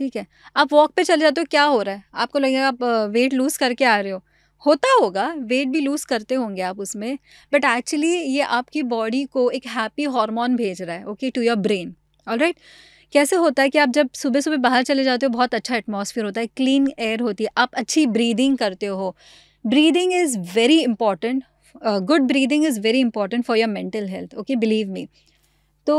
[SPEAKER 1] ठीक है आप वॉक पे चले जाते हो क्या हो रहा है आपको लगेगा आप वेट लूज़ करके आ रहे हो होता होगा वेट भी लूज़ करते होंगे आप उसमें बट एक्चुअली ये आपकी बॉडी को एक हैप्पी हार्मोन भेज रहा है okay to your brain alright कैसे होता है कि आप जब सुबह सुबह बाहर चले जाते हो बहुत अच्छा एटमॉस्फेयर होता है क्लीन एयर होती है आप अच्छी ब्रीदिंग करते हो breathing is very important good breathing is very important for your mental health okay believe me तो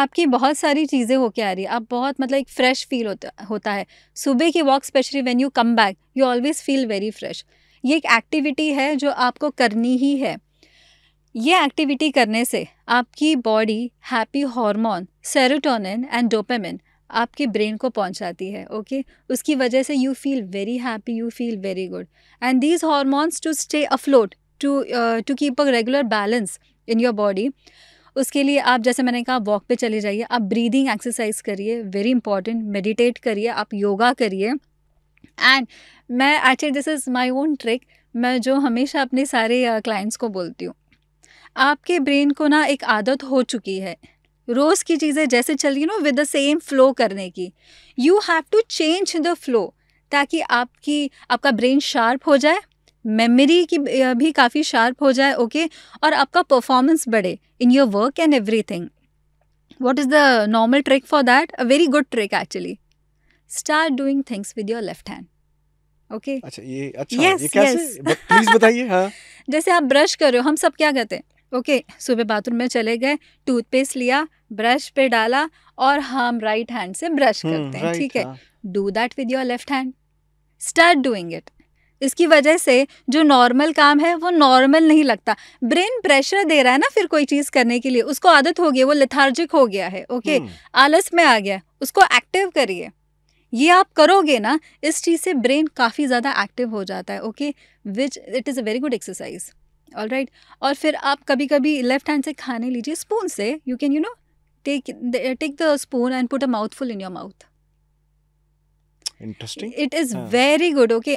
[SPEAKER 1] आपकी बहुत सारी चीज़ें होके आ रही है आप बहुत मतलब एक फ्रेश फील होता होता है सुबह की walk especially when you come back you always feel very fresh ये एक एक्टिविटी है जो आपको करनी ही है ये एक्टिविटी करने से आपकी body happy hormone serotonin and dopamine आपके ब्रेन को पहुंचाती है ओके okay? उसकी वजह से you feel very happy you feel very good and these hormones to stay afloat to to keep a regular balance in your body उसके लिए आप जैसे मैंने कहा वॉक पे चले जाइए आप ब्रीदिंग एक्सरसाइज करिए वेरी इंपॉर्टेंट मेडिटेट करिए आप योगा करिए एंड मैं actually this is my own trick मैं जो हमेशा अपने सारे क्लाइंट्स को बोलती हूँ आपके ब्रेन को ना एक आदत हो चुकी है रोज़ की चीज़ें जैसे चल रही ना विद द सेम फ्लो करने की you have to change the flow ताकि आपकी आपका ब्रेन शार्प हो जाए मेमोरी की भी काफ़ी शार्प हो जाए ओके okay? और आपका परफॉर्मेंस बढ़े in your work and everything what is the normal trick for that a very good trick actually start doing things with your left hand okay
[SPEAKER 2] okay? अच्छा ये अच्छा yes, ये कैसे yes. बताइए
[SPEAKER 1] हाँ [laughs] जैसे आप ब्रश कर रहे हो हम सब क्या कहते हैं ओके सुबह बाथरूम में चले गए टूथपेस्ट लिया ब्रश पे डाला और हम राइट हैंड से ब्रश हम्म, करते हैं ठीक है do that with your left hand start doing it इसकी वजह से जो नॉर्मल काम है वो नॉर्मल नहीं लगता ब्रेन प्रेशर दे रहा है ना फिर कोई चीज़ करने के लिए उसको आदत हो गई वो लिथार्जिक हो गया है ओके हम्म। आलस में आ गया उसको एक्टिव करिए ये आप करोगे ना इस चीज़ से ब्रेन काफ़ी ज़्यादा एक्टिव हो जाता है okay which it is a very good exercise all right और फिर आप कभी कभी लेफ्ट हैंड से खाने लीजिए स्पून से you can you know take take the spoon and put a mouthful in your mouth
[SPEAKER 2] interesting it is
[SPEAKER 1] very good okay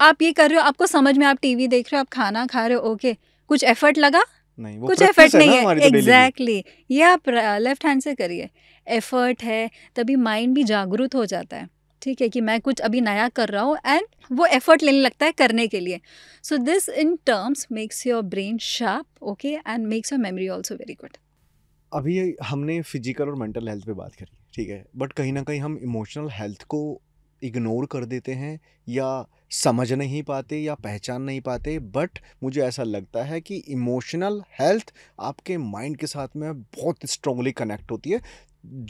[SPEAKER 1] आप ये कर रहे हो आपको समझ में आप टीवी देख रहे हो आप खाना खा रहे हो ओके कुछ एफर्ट लगा
[SPEAKER 2] नहीं वो कुछ एफर्ट नहीं है एग्जैक्टली
[SPEAKER 1] तो ये आप लेफ्ट हैंड से करिए एफर्ट है तभी माइंड भी जागरूक हो जाता है ठीक है कि मैं कुछ अभी नया कर रहा हूँ एंड वो एफर्ट लेने लगता है करने के लिए so this in terms makes your brain sharp okay and makes your memory also very good
[SPEAKER 2] अभी हमने फिजिकल और मेंटल हेल्थ पे बात करी ठीक है बट कहीं ना कहीं हम इमोशनल हेल्थ को इग्नोर कर देते हैं या समझ नहीं पाते या पहचान नहीं पाते बट मुझे ऐसा लगता है कि इमोशनल हेल्थ आपके माइंड के साथ में बहुत स्ट्रांगली कनेक्ट होती है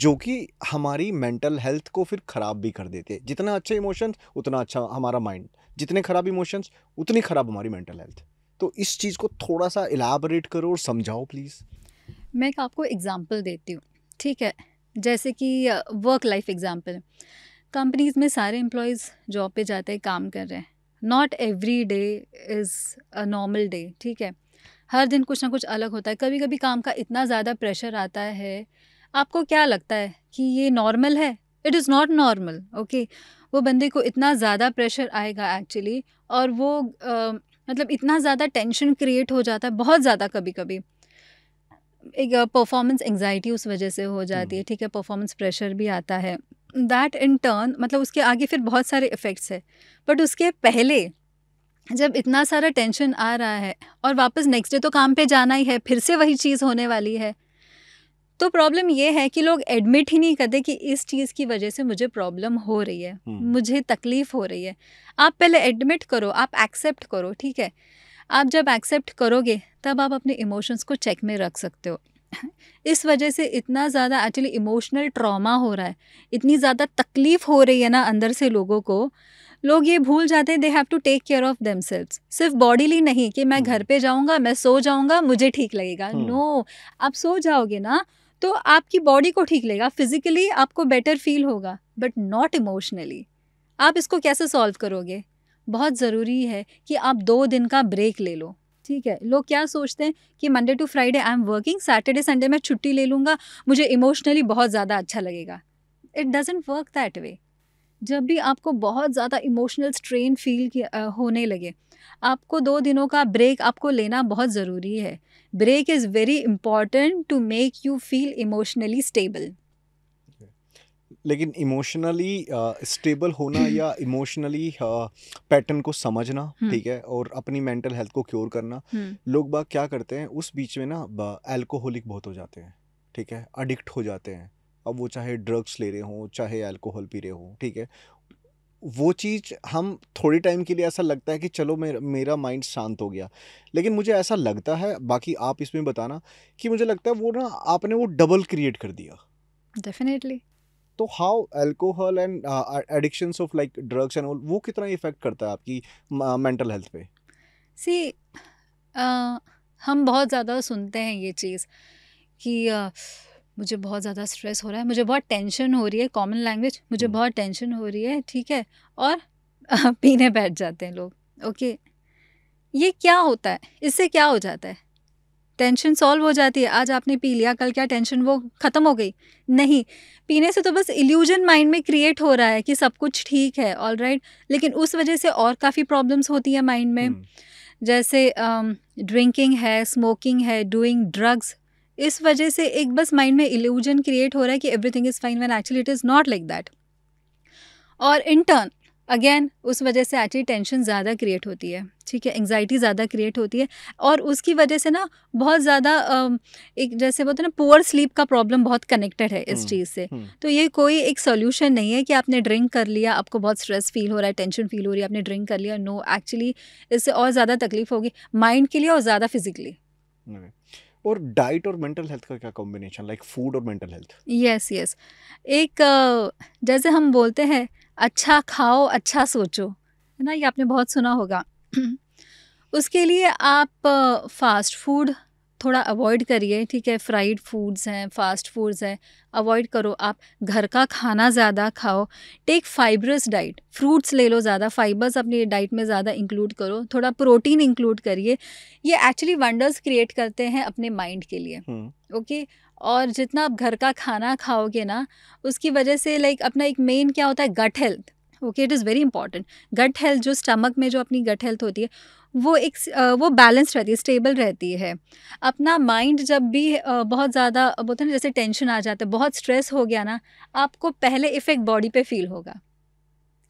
[SPEAKER 2] जो कि हमारी मेंटल हेल्थ को फिर ख़राब भी कर देते हैं जितना अच्छा इमोशंस उतना अच्छा हमारा माइंड जितने ख़राब इमोशंस उतनी ख़राब हमारी मेंटल हेल्थ तो इस चीज़ को थोड़ा सा इलाबरेट करो और समझाओ प्लीज़
[SPEAKER 1] मैं एक आपको एग्ज़ाम्पल देती हूँ ठीक है जैसे कि वर्क लाइफ एग्ज़ाम्पल कंपनीज में सारे एम्प्लॉयज़ जॉब पे जाते हैं काम कर रहे हैं not every day is a normal day ठीक है हर दिन कुछ ना कुछ अलग होता है कभी कभी काम का इतना ज़्यादा प्रेशर आता है आपको क्या लगता है कि ये नॉर्मल है it is not normal okay वो बंदे को इतना ज़्यादा प्रेशर आएगा एक्चुअली और वो आ, मतलब इतना ज़्यादा टेंशन क्रिएट हो जाता है बहुत ज़्यादा कभी कभी एक परफॉर्मेंस एंग्जाइटी उस वजह से हो जाती है हम्म। ठीक है परफॉर्मेंस प्रेशर भी आता है दैट इन टर्न मतलब उसके आगे फिर बहुत सारे इफ़ेक्ट्स है बट उसके पहले जब इतना सारा टेंशन आ रहा है और वापस नेक्स्ट डे तो काम पे जाना ही है फिर से वही चीज़ होने वाली है तो प्रॉब्लम ये है कि लोग एडमिट ही नहीं करते कि इस चीज़ की वजह से मुझे प्रॉब्लम हो रही है हम्म। मुझे तकलीफ़ हो रही है आप पहले एडमिट करो आप एक्सेप्ट करो ठीक है आप जब एक्सेप्ट करोगे तब आप अपने इमोशंस को चेक में रख सकते हो इस वजह से इतना ज़्यादा एक्चुअली इमोशनल ट्रॉमा हो रहा है इतनी ज़्यादा तकलीफ़ हो रही है ना अंदर से लोगों को लोग ये भूल जाते हैं they have to take care of them सिर्फ बॉडीली नहीं कि मैं घर हम्म। पे जाऊंगा मैं सो जाऊंगा मुझे ठीक लगेगा नो हम्म। no, आप सो जाओगे ना तो आपकी बॉडी को ठीक लगेगा फिजिकली आपको बेटर फील होगा बट नॉट इमोशनली आप इसको कैसे सॉल्व करोगे बहुत ज़रूरी है कि आप दो दिन का ब्रेक ले लो ठीक है लोग क्या सोचते हैं कि Monday to Friday I am working Saturday Sunday मैं छुट्टी ले लूँगा मुझे इमोशनली बहुत ज़्यादा अच्छा लगेगा it doesn't work that way जब भी आपको बहुत ज़्यादा इमोशनल स्ट्रेन फील होने लगे आपको दो दिनों का ब्रेक आपको लेना बहुत ज़रूरी है break is very important to make you feel emotionally stable
[SPEAKER 2] लेकिन इमोशनली स्टेबल uh, होना या [clears throat] इमोशनली पैटर्न uh, को समझना हम्म। ठीक है और अपनी मेंटल हेल्थ को क्योर करना हम्म। लोग बाग क्या करते हैं उस बीच में ना एल्कोहलिक बहुत हो जाते हैं ठीक है अडिक्ट हो जाते हैं अब वो चाहे ड्रग्स ले रहे हों चाहे अल्कोहल पी रहे हों ठीक है वो चीज़ हम थोड़ी टाइम के लिए ऐसा लगता है कि चलो मेर, मेरा माइंड शांत हो गया लेकिन मुझे ऐसा लगता है बाकी आप इसमें बताना कि मुझे लगता है वो ना आपने वो डबल क्रिएट कर दिया डेफिनेटली तो how alcohol and addiction of like drugs and वो कितना इफेक्ट करता है आपकी मेंटल हेल्थ uh, पे
[SPEAKER 1] सी uh, हम बहुत ज़्यादा सुनते हैं ये चीज़ कि uh, मुझे बहुत ज़्यादा स्ट्रेस हो रहा है मुझे बहुत टेंशन हो रही है कॉमन लैंग्वेज मुझे हम्म। बहुत टेंशन हो रही है ठीक है और [laughs] पीने बैठ जाते हैं लोग ओके ये क्या होता है इससे क्या हो जाता है टेंशन सॉल्व हो जाती है आज आपने पी लिया कल क्या टेंशन वो ख़त्म हो गई नहीं पीने से तो बस इल्यूजन माइंड में क्रिएट हो रहा है कि सब कुछ ठीक है ऑल राइट right? लेकिन उस वजह से और काफ़ी प्रॉब्लम्स होती हैं माइंड में हम्म। जैसे ड्रिंकिंग um, है स्मोकिंग है डूइंग ड्रग्स इस वजह से एक बस माइंड में इल्यूजन क्रिएट हो रहा है कि everything is fine when actually it is not like that और इन टर्न अगेन उस वजह से एक्चुअली टेंशन ज़्यादा क्रिएट होती है ठीक है एंग्जाइटी ज़्यादा क्रिएट होती है और उसकी वजह से ना बहुत ज़्यादा एक जैसे बोलते हैं ना पुअर स्लीप का प्रॉब्लम बहुत कनेक्टेड है इस हम्म, चीज़ से हम्म। तो ये कोई एक सोल्यूशन नहीं है कि आपने ड्रिंक कर लिया आपको बहुत स्ट्रेस फील हो रहा है टेंशन फील हो रही है आपने ड्रिंक कर लिया नो एक्चुअली इससे और ज़्यादा तकलीफ होगी माइंड के लिए और ज़्यादा फिजिकली
[SPEAKER 2] और डाइट और मेंटल हेल्थ का क्या कॉम्बिनेशन लाइक फूड और मेंटल हेल्थ
[SPEAKER 1] यस यस एक जैसे हम बोलते हैं अच्छा खाओ अच्छा सोचो है ना ये आपने बहुत सुना होगा [clears throat] उसके लिए आप फास्ट फूड थोड़ा अवॉइड करिए ठीक है फ्राइड फूड्स हैं फास्ट फूड्स हैं अवॉइड करो आप घर का खाना ज़्यादा खाओ टेक फाइबरस डाइट फ्रूट्स ले लो ज़्यादा फाइबर्स अपनी डाइट में ज़्यादा इंक्लूड करो थोड़ा प्रोटीन इंक्लूड करिए ये एक्चुअली वंडर्स क्रिएट करते हैं अपने माइंड के लिए ओके हम्म। okay? और जितना आप घर का खाना खाओगे ना उसकी वजह से लाइक अपना एक मेन क्या होता है gut health okay it is very important gut health जो स्टमक में जो अपनी गट हेल्थ होती है वो एक वो बैलेंस रहती है स्टेबल रहती है अपना माइंड जब भी बहुत ज़्यादा बोलते हैं जैसे टेंशन आ जाता है बहुत स्ट्रेस हो गया ना आपको पहले इफ़ेक्ट बॉडी पे फील होगा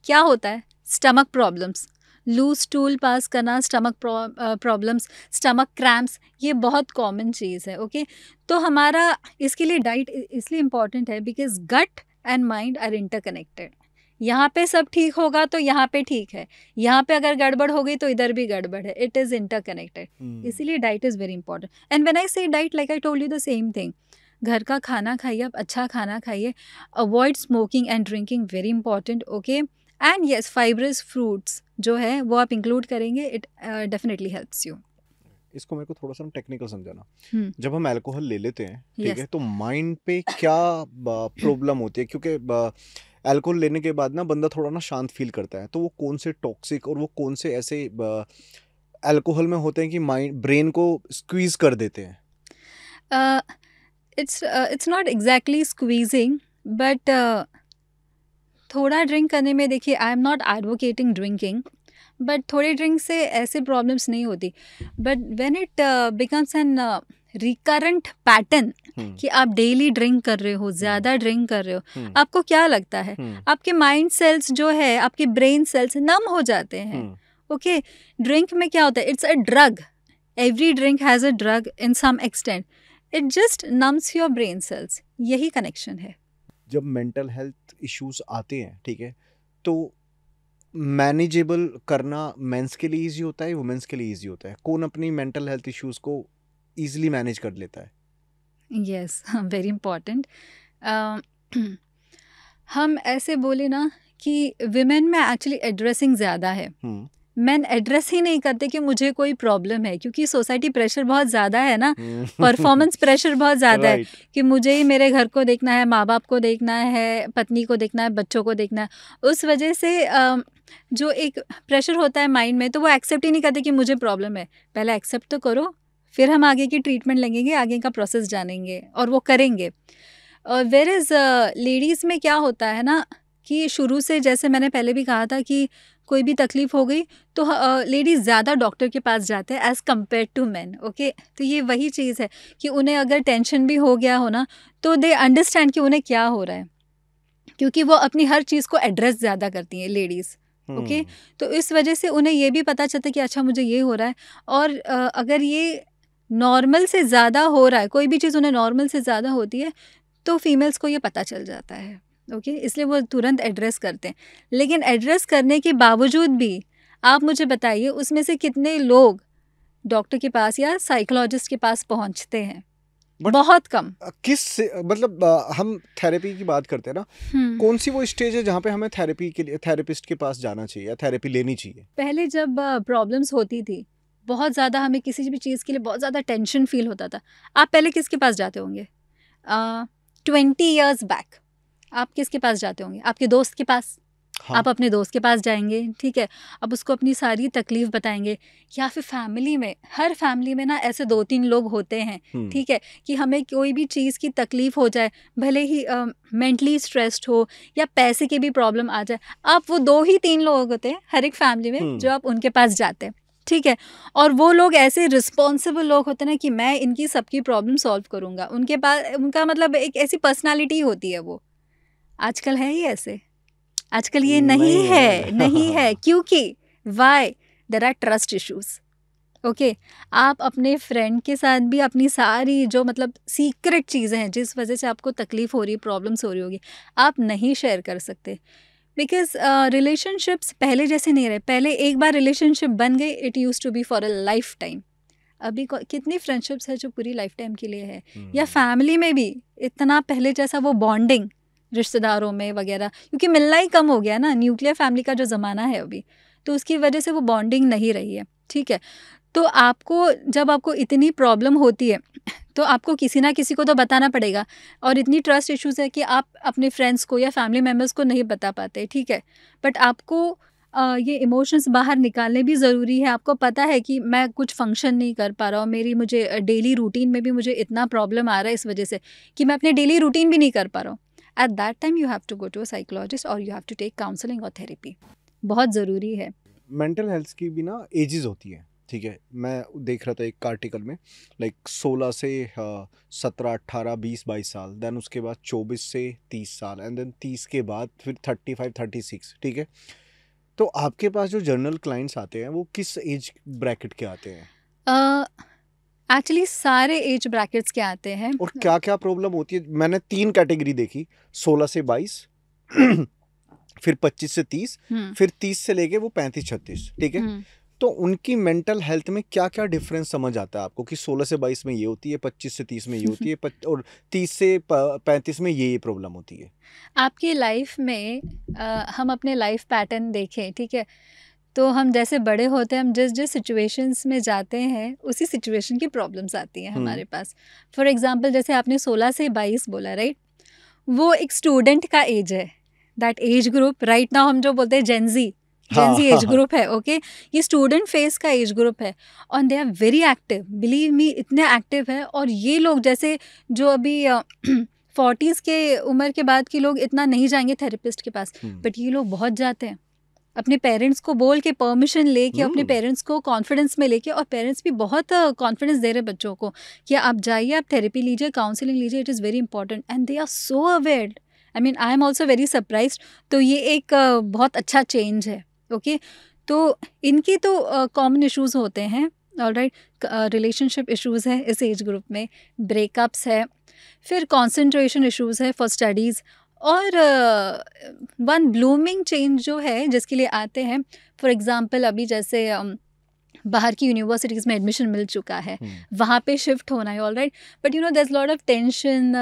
[SPEAKER 1] क्या होता है stomach problems loose stool pass करना स्टमक प्रॉब्लम्स स्टमक क्रैम्प्स ये बहुत कॉमन चीज़ है ओके तो हमारा इसके लिए डाइट इसलिए इम्पॉर्टेंट है because gut and mind are interconnected यहाँ पे सब ठीक होगा तो यहाँ पे ठीक है यहाँ पे अगर गड़बड़ हो गई तो इधर भी गड़बड़ है इट इज़ इंटरकनेक्टेड इसीलिए diet is very important and when I say diet like I told you the same thing घर का खाना खाइए आप अच्छा खाना खाइए avoid smoking and drinking very important okay and yes fibrous fruits जो है वो आप इंक्लूड करेंगे इट डेफिनेटली हेल्प्स यू
[SPEAKER 2] इसको मेरे को थोड़ा सा टेक्निकल समझाना hmm. जब हम अल्कोहल ले लेते हैं ठीक yes. है तो माइंड पे क्या प्रॉब्लम uh, होती है क्योंकि uh, अल्कोहल लेने के बाद ना बंदा थोड़ा ना शांत फील करता है तो वो कौन से टॉक्सिक और वो कौन से ऐसे अल्कोहल में होते हैं कि माइंड ब्रेन को स्क्वीज़ कर देते
[SPEAKER 1] हैं it's it's not exactly squeezing but थोड़ा ड्रिंक करने में देखिए I am not advocating drinking but थोड़े ड्रिंक से ऐसे प्रॉब्लम्स नहीं होती but when it becomes an recurrent pattern हम्म। कि आप डेली ड्रिंक कर रहे हो हम्म। ज्यादा ड्रिंक कर रहे हो हम्म। आपको क्या लगता है आपके माइंड सेल्स जो है आपके ब्रेन सेल्स नम हो जाते हैं ओके ड्रिंक में क्या होता है it's a drug every drink has a drug in some extent it just numbs your brain cells यही कनेक्शन है
[SPEAKER 2] जब मेंटल हेल्थ इश्यूज आते हैं ठीक है तो मैनेजेबल करना मेंस के लिए इजी होता है वुमेंस के लिए इजी होता है कौन अपनी मेंटल हेल्थ इश्यूज को ईजिली मैनेज कर लेता है
[SPEAKER 1] यस वेरी इम्पॉर्टेंट हम ऐसे बोले ना कि विमेन में एक्चुअली एड्रेसिंग ज़्यादा है hmm. मैन एड्रेस ही नहीं करते कि मुझे कोई प्रॉब्लम है क्योंकि सोसाइटी प्रेशर बहुत ज़्यादा है ना परफॉर्मेंस हम्म। प्रेशर बहुत ज़्यादा right. है कि मुझे ही मेरे घर को देखना है माँ बाप को देखना है पत्नी को देखना है बच्चों को देखना है उस वजह से जो एक प्रेशर होता है माइंड में तो वो एक्सेप्ट ही नहीं करते कि मुझे प्रॉब्लम है पहले एक्सेप्ट तो करो फिर हम आगे की ट्रीटमेंट लगेंगे आगे का प्रोसेस जानेंगे और वो करेंगे वेर इज़ लेडीज़ में क्या होता है ना कि शुरू से जैसे मैंने पहले भी कहा था कि कोई भी तकलीफ़ हो गई तो लेडीज़ ज़्यादा डॉक्टर के पास जाते हैं as compare to man okay तो ये वही चीज़ है कि उन्हें अगर टेंशन भी हो गया हो ना तो दे अंडरस्टैंड कि उन्हें क्या हो रहा है क्योंकि वो अपनी हर चीज़ को एड्रेस ज़्यादा करती हैं लेडीज़ ओके okay? हम्म। तो इस वजह से उन्हें ये भी पता चलता है कि अच्छा मुझे ये हो रहा है और अगर ये नॉर्मल से ज़्यादा हो रहा है कोई भी चीज़ उन्हें नॉर्मल से ज़्यादा होती है तो फीमेल्स को ये पता चल जाता है ओके okay? इसलिए वो तुरंत एड्रेस करते हैं लेकिन एड्रेस करने के बावजूद भी आप मुझे बताइए उसमें से कितने लोग डॉक्टर के पास या साइकोलॉजिस्ट के पास पहुंचते हैं But बहुत कम
[SPEAKER 2] किस मतलब हम थेरेपी की बात करते हैं ना हम्म। कौन सी वो स्टेज है जहाँ पे हमें थेरेपी के लिए थेरेपिस्ट के पास जाना चाहिए या थेरेपी लेनी चाहिए
[SPEAKER 1] पहले जब प्रॉब्लम्स होती थी बहुत ज़्यादा हमें किसी भी चीज़ के लिए बहुत ज़्यादा टेंशन फील होता था आप पहले किसके पास जाते होंगे ट्वेंटी ईयर्स बैक आप किसके पास जाते होंगे आपके दोस्त के पास हाँ. आप अपने दोस्त के पास जाएंगे ठीक है अब उसको अपनी सारी तकलीफ बताएंगे या फिर फैमिली में हर फैमिली में ना ऐसे दो तीन लोग होते हैं हम्म। ठीक है कि हमें कोई भी चीज़ की तकलीफ हो जाए भले ही मेंटली स्ट्रेस्ड हो या पैसे की भी प्रॉब्लम आ जाए आप वो दो ही तीन लोग होते हैं हर एक फैमिली में हम्म। जो आप उनके पास जाते हैं ठीक है और वो लोग ऐसे रिस्पॉन्सिबल लोग होते हैं ना कि मैं इनकी सबकी प्रॉब्लम सॉल्व करूँगा उनके पास उनका मतलब एक ऐसी पर्सनालिटी होती है वो आजकल है ही ऐसे आजकल ये नहीं, नहीं है नहीं है [laughs] क्योंकि why there are trust issues okay okay, आप अपने फ्रेंड के साथ भी अपनी सारी जो मतलब सीक्रेट चीज़ें हैं जिस वजह से आपको तकलीफ़ हो रही प्रॉब्लम्स हो रही होगी आप नहीं शेयर कर सकते बिकॉज रिलेशनशिप्स uh, पहले जैसे नहीं रहे पहले एक बार रिलेशनशिप बन गई it use to be for a life time अभी कितनी फ्रेंडशिप्स है जो पूरी लाइफ टाइम के लिए है hmm. या फैमिली हम्म। में भी इतना पहले जैसा वो बॉन्डिंग रिश्तेदारों में वगैरह क्योंकि मिलना ही कम हो गया ना न्यूक्लियर फैमिली का जो ज़माना है अभी तो उसकी वजह से वो बॉन्डिंग नहीं रही है ठीक है तो आपको जब आपको इतनी प्रॉब्लम होती है तो आपको किसी ना किसी को तो बताना पड़ेगा और इतनी ट्रस्ट इश्यूज़ है कि आप अपने फ्रेंड्स को या फैमिली मेम्बर्स को नहीं बता पाते ठीक है बट आपको आ, ये इमोशंस बाहर निकालने भी ज़रूरी है आपको पता है कि मैं कुछ फंक्शन नहीं कर पा रहा हूँ मेरी मुझे डेली रूटीन में भी मुझे इतना प्रॉब्लम आ रहा है इस वजह से कि मैं अपने डेली रूटीन भी नहीं कर पा रहा हूँ at that time you have to go to a psychologist और you have to take counselling और थेरेपी बहुत ज़रूरी है
[SPEAKER 2] मेंटल हेल्थ की भी ना एजेस होती है ठीक है मैं देख रहा था एक आर्टिकल में लाइक सोलह से सत्रह अट्ठारह बीस बाईस साल देन उसके बाद चौबीस से तीस साल एंड देन तीस के बाद फिर थर्टी फाइव थर्टी सिक्स ठीक है तो आपके पास जो जनरल क्लाइंट्स आते हैं वो किस एज ब्रैकेट के आते हैं
[SPEAKER 1] एक्चुअली uh, सारे एज ब्रैकेट्स के आते हैं और
[SPEAKER 2] क्या क्या प्रॉब्लम होती है मैंने तीन कैटेगरी देखी सोलह से बाईस [clears throat] फिर पच्चीस से तीस हम्म। फिर तीस से लेके वो पैंतीस छत्तीस ठीक है हम्म। तो उनकी मेंटल हेल्थ में क्या क्या डिफरेंस समझ आता है आपको कि 16 से 22 में ये होती है 25 से 30 में ये होती है और 30 से 35 में ये ये प्रॉब्लम होती है
[SPEAKER 1] आपकी लाइफ में आ, हम अपने लाइफ पैटर्न देखें ठीक है तो हम जैसे बड़े होते हैं हम जिस जिस सिचुएशंस में जाते हैं उसी सिचुएशन की प्रॉब्लम्स आती हैं हमारे हम्म। पास फॉर एग्ज़ाम्पल जैसे आपने सोलह से बाईस बोला राइट वो एक स्टूडेंट का एज है that age group right now हम जो बोलते हैं जेनजी जेंजी एज ग्रुप है ओके okay? ये स्टूडेंट फेस का एज ग्रुप है और they are very active believe me इतने एक्टिव है और ये लोग जैसे जो अभी फोर्टीज़ [clears throat] के उम्र के बाद के लोग इतना नहीं जाएंगे थेरेपिस्ट के पास बट hmm. ये लोग बहुत जाते हैं अपने पेरेंट्स को बोल के परमिशन लेके अपने पेरेंट्स hmm. को कॉन्फिडेंस में लेके और पेरेंट्स भी बहुत कॉन्फिडेंस दे रहे हैं बच्चों को कि आप जाइए आप थेरेपी लीजिए काउंसलिंग लीजिए it is very important and they are so aware I mean I am also very surprise तो ये एक बहुत अच्छा चेंज है ओके तो इनके तो कॉमन इश्यूज़ होते हैं ऑल राइट रिलेशनशिप इश्यूज़ है इस एज ग्रुप में ब्रेकअप्स है फिर कॉन्सेंट्रेशन इश्यूज़ है फॉर स्टडीज़ और वन ब्लूमिंग चेंज जो है जिसके लिए आते हैं फॉर एग्ज़ाम्पल अभी जैसे um, बाहर की यूनिवर्सिटीज़ में एडमिशन मिल चुका है हम्म। वहाँ पे शिफ्ट होना है all right but you know this lot of tension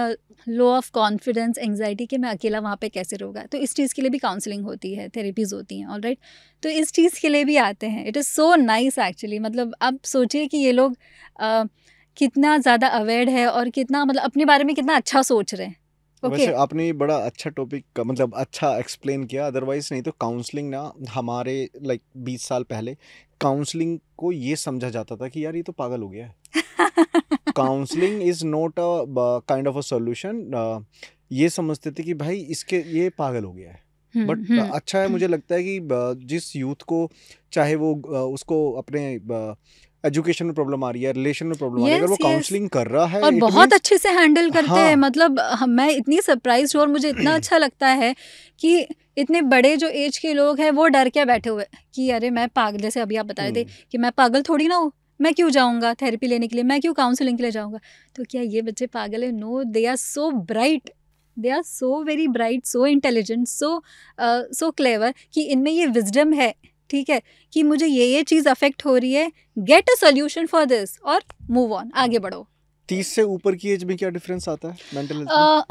[SPEAKER 1] low of confidence anxiety कि मैं अकेला वहाँ पे कैसे रहूँगा तो इस चीज़ के लिए भी काउंसलिंग होती है थेरेपीज़ होती हैं ऑल राइट तो इस चीज़ के लिए भी आते हैं it is so nice actually मतलब अब सोचिए कि ये लोग uh, कितना ज़्यादा अवेयर है और कितना मतलब अपने बारे में कितना अच्छा सोच रहे हैं okay. वैसे
[SPEAKER 2] आपने ये बड़ा अच्छा टॉपिक का मतलब अच्छा एक्सप्लेन किया अदरवाइज नहीं तो काउंसलिंग ना हमारे लाइक बीस साल पहले काउंसलिंग को ये समझा जाता था कि यार ये तो पागल हो गया है counselling is not a kind of a solution ये समझते थे कि भाई इसके ये पागल हो गया है बट हम्म, हम्म। uh, अच्छा है मुझे हम्म। लगता है कि uh, जिस यूथ को चाहे वो uh, उसको अपने एजुकेशन में प्रॉब्लम आ रही है रिलेशन में प्रॉब्लम yes, आ रही है अगर वो काउंसलिंग yes. कर रहा है और बहुत means...
[SPEAKER 1] अच्छे से हैंडल करते हाँ. हैं मतलब हाँ, मैं इतनी सरप्राइज हूँ और मुझे इतना अच्छा लगता है कि इतने बड़े जो एज के लोग हैं वो डर के बैठे हुए कि अरे मैं पागल जैसे अभी आप बता रहे थे हम्म। कि मैं पागल थोड़ी ना हूँ मैं क्यों जाऊँगा थेरेपी लेने के लिए मैं क्यों काउंसलिंग के लिए जाऊँगा तो क्या ये बच्चे पागल है no they are so bright they are so very bright so intelligent so so clever कि इनमें ये विजडम है ठीक है कि मुझे ये ये चीज़ अफेक्ट हो रही है get a solution for this और मूव ऑन आगे बढ़ो
[SPEAKER 2] तीस से ऊपर की एज में क्या डिफरेंस आता है मेंटल
[SPEAKER 1] uh,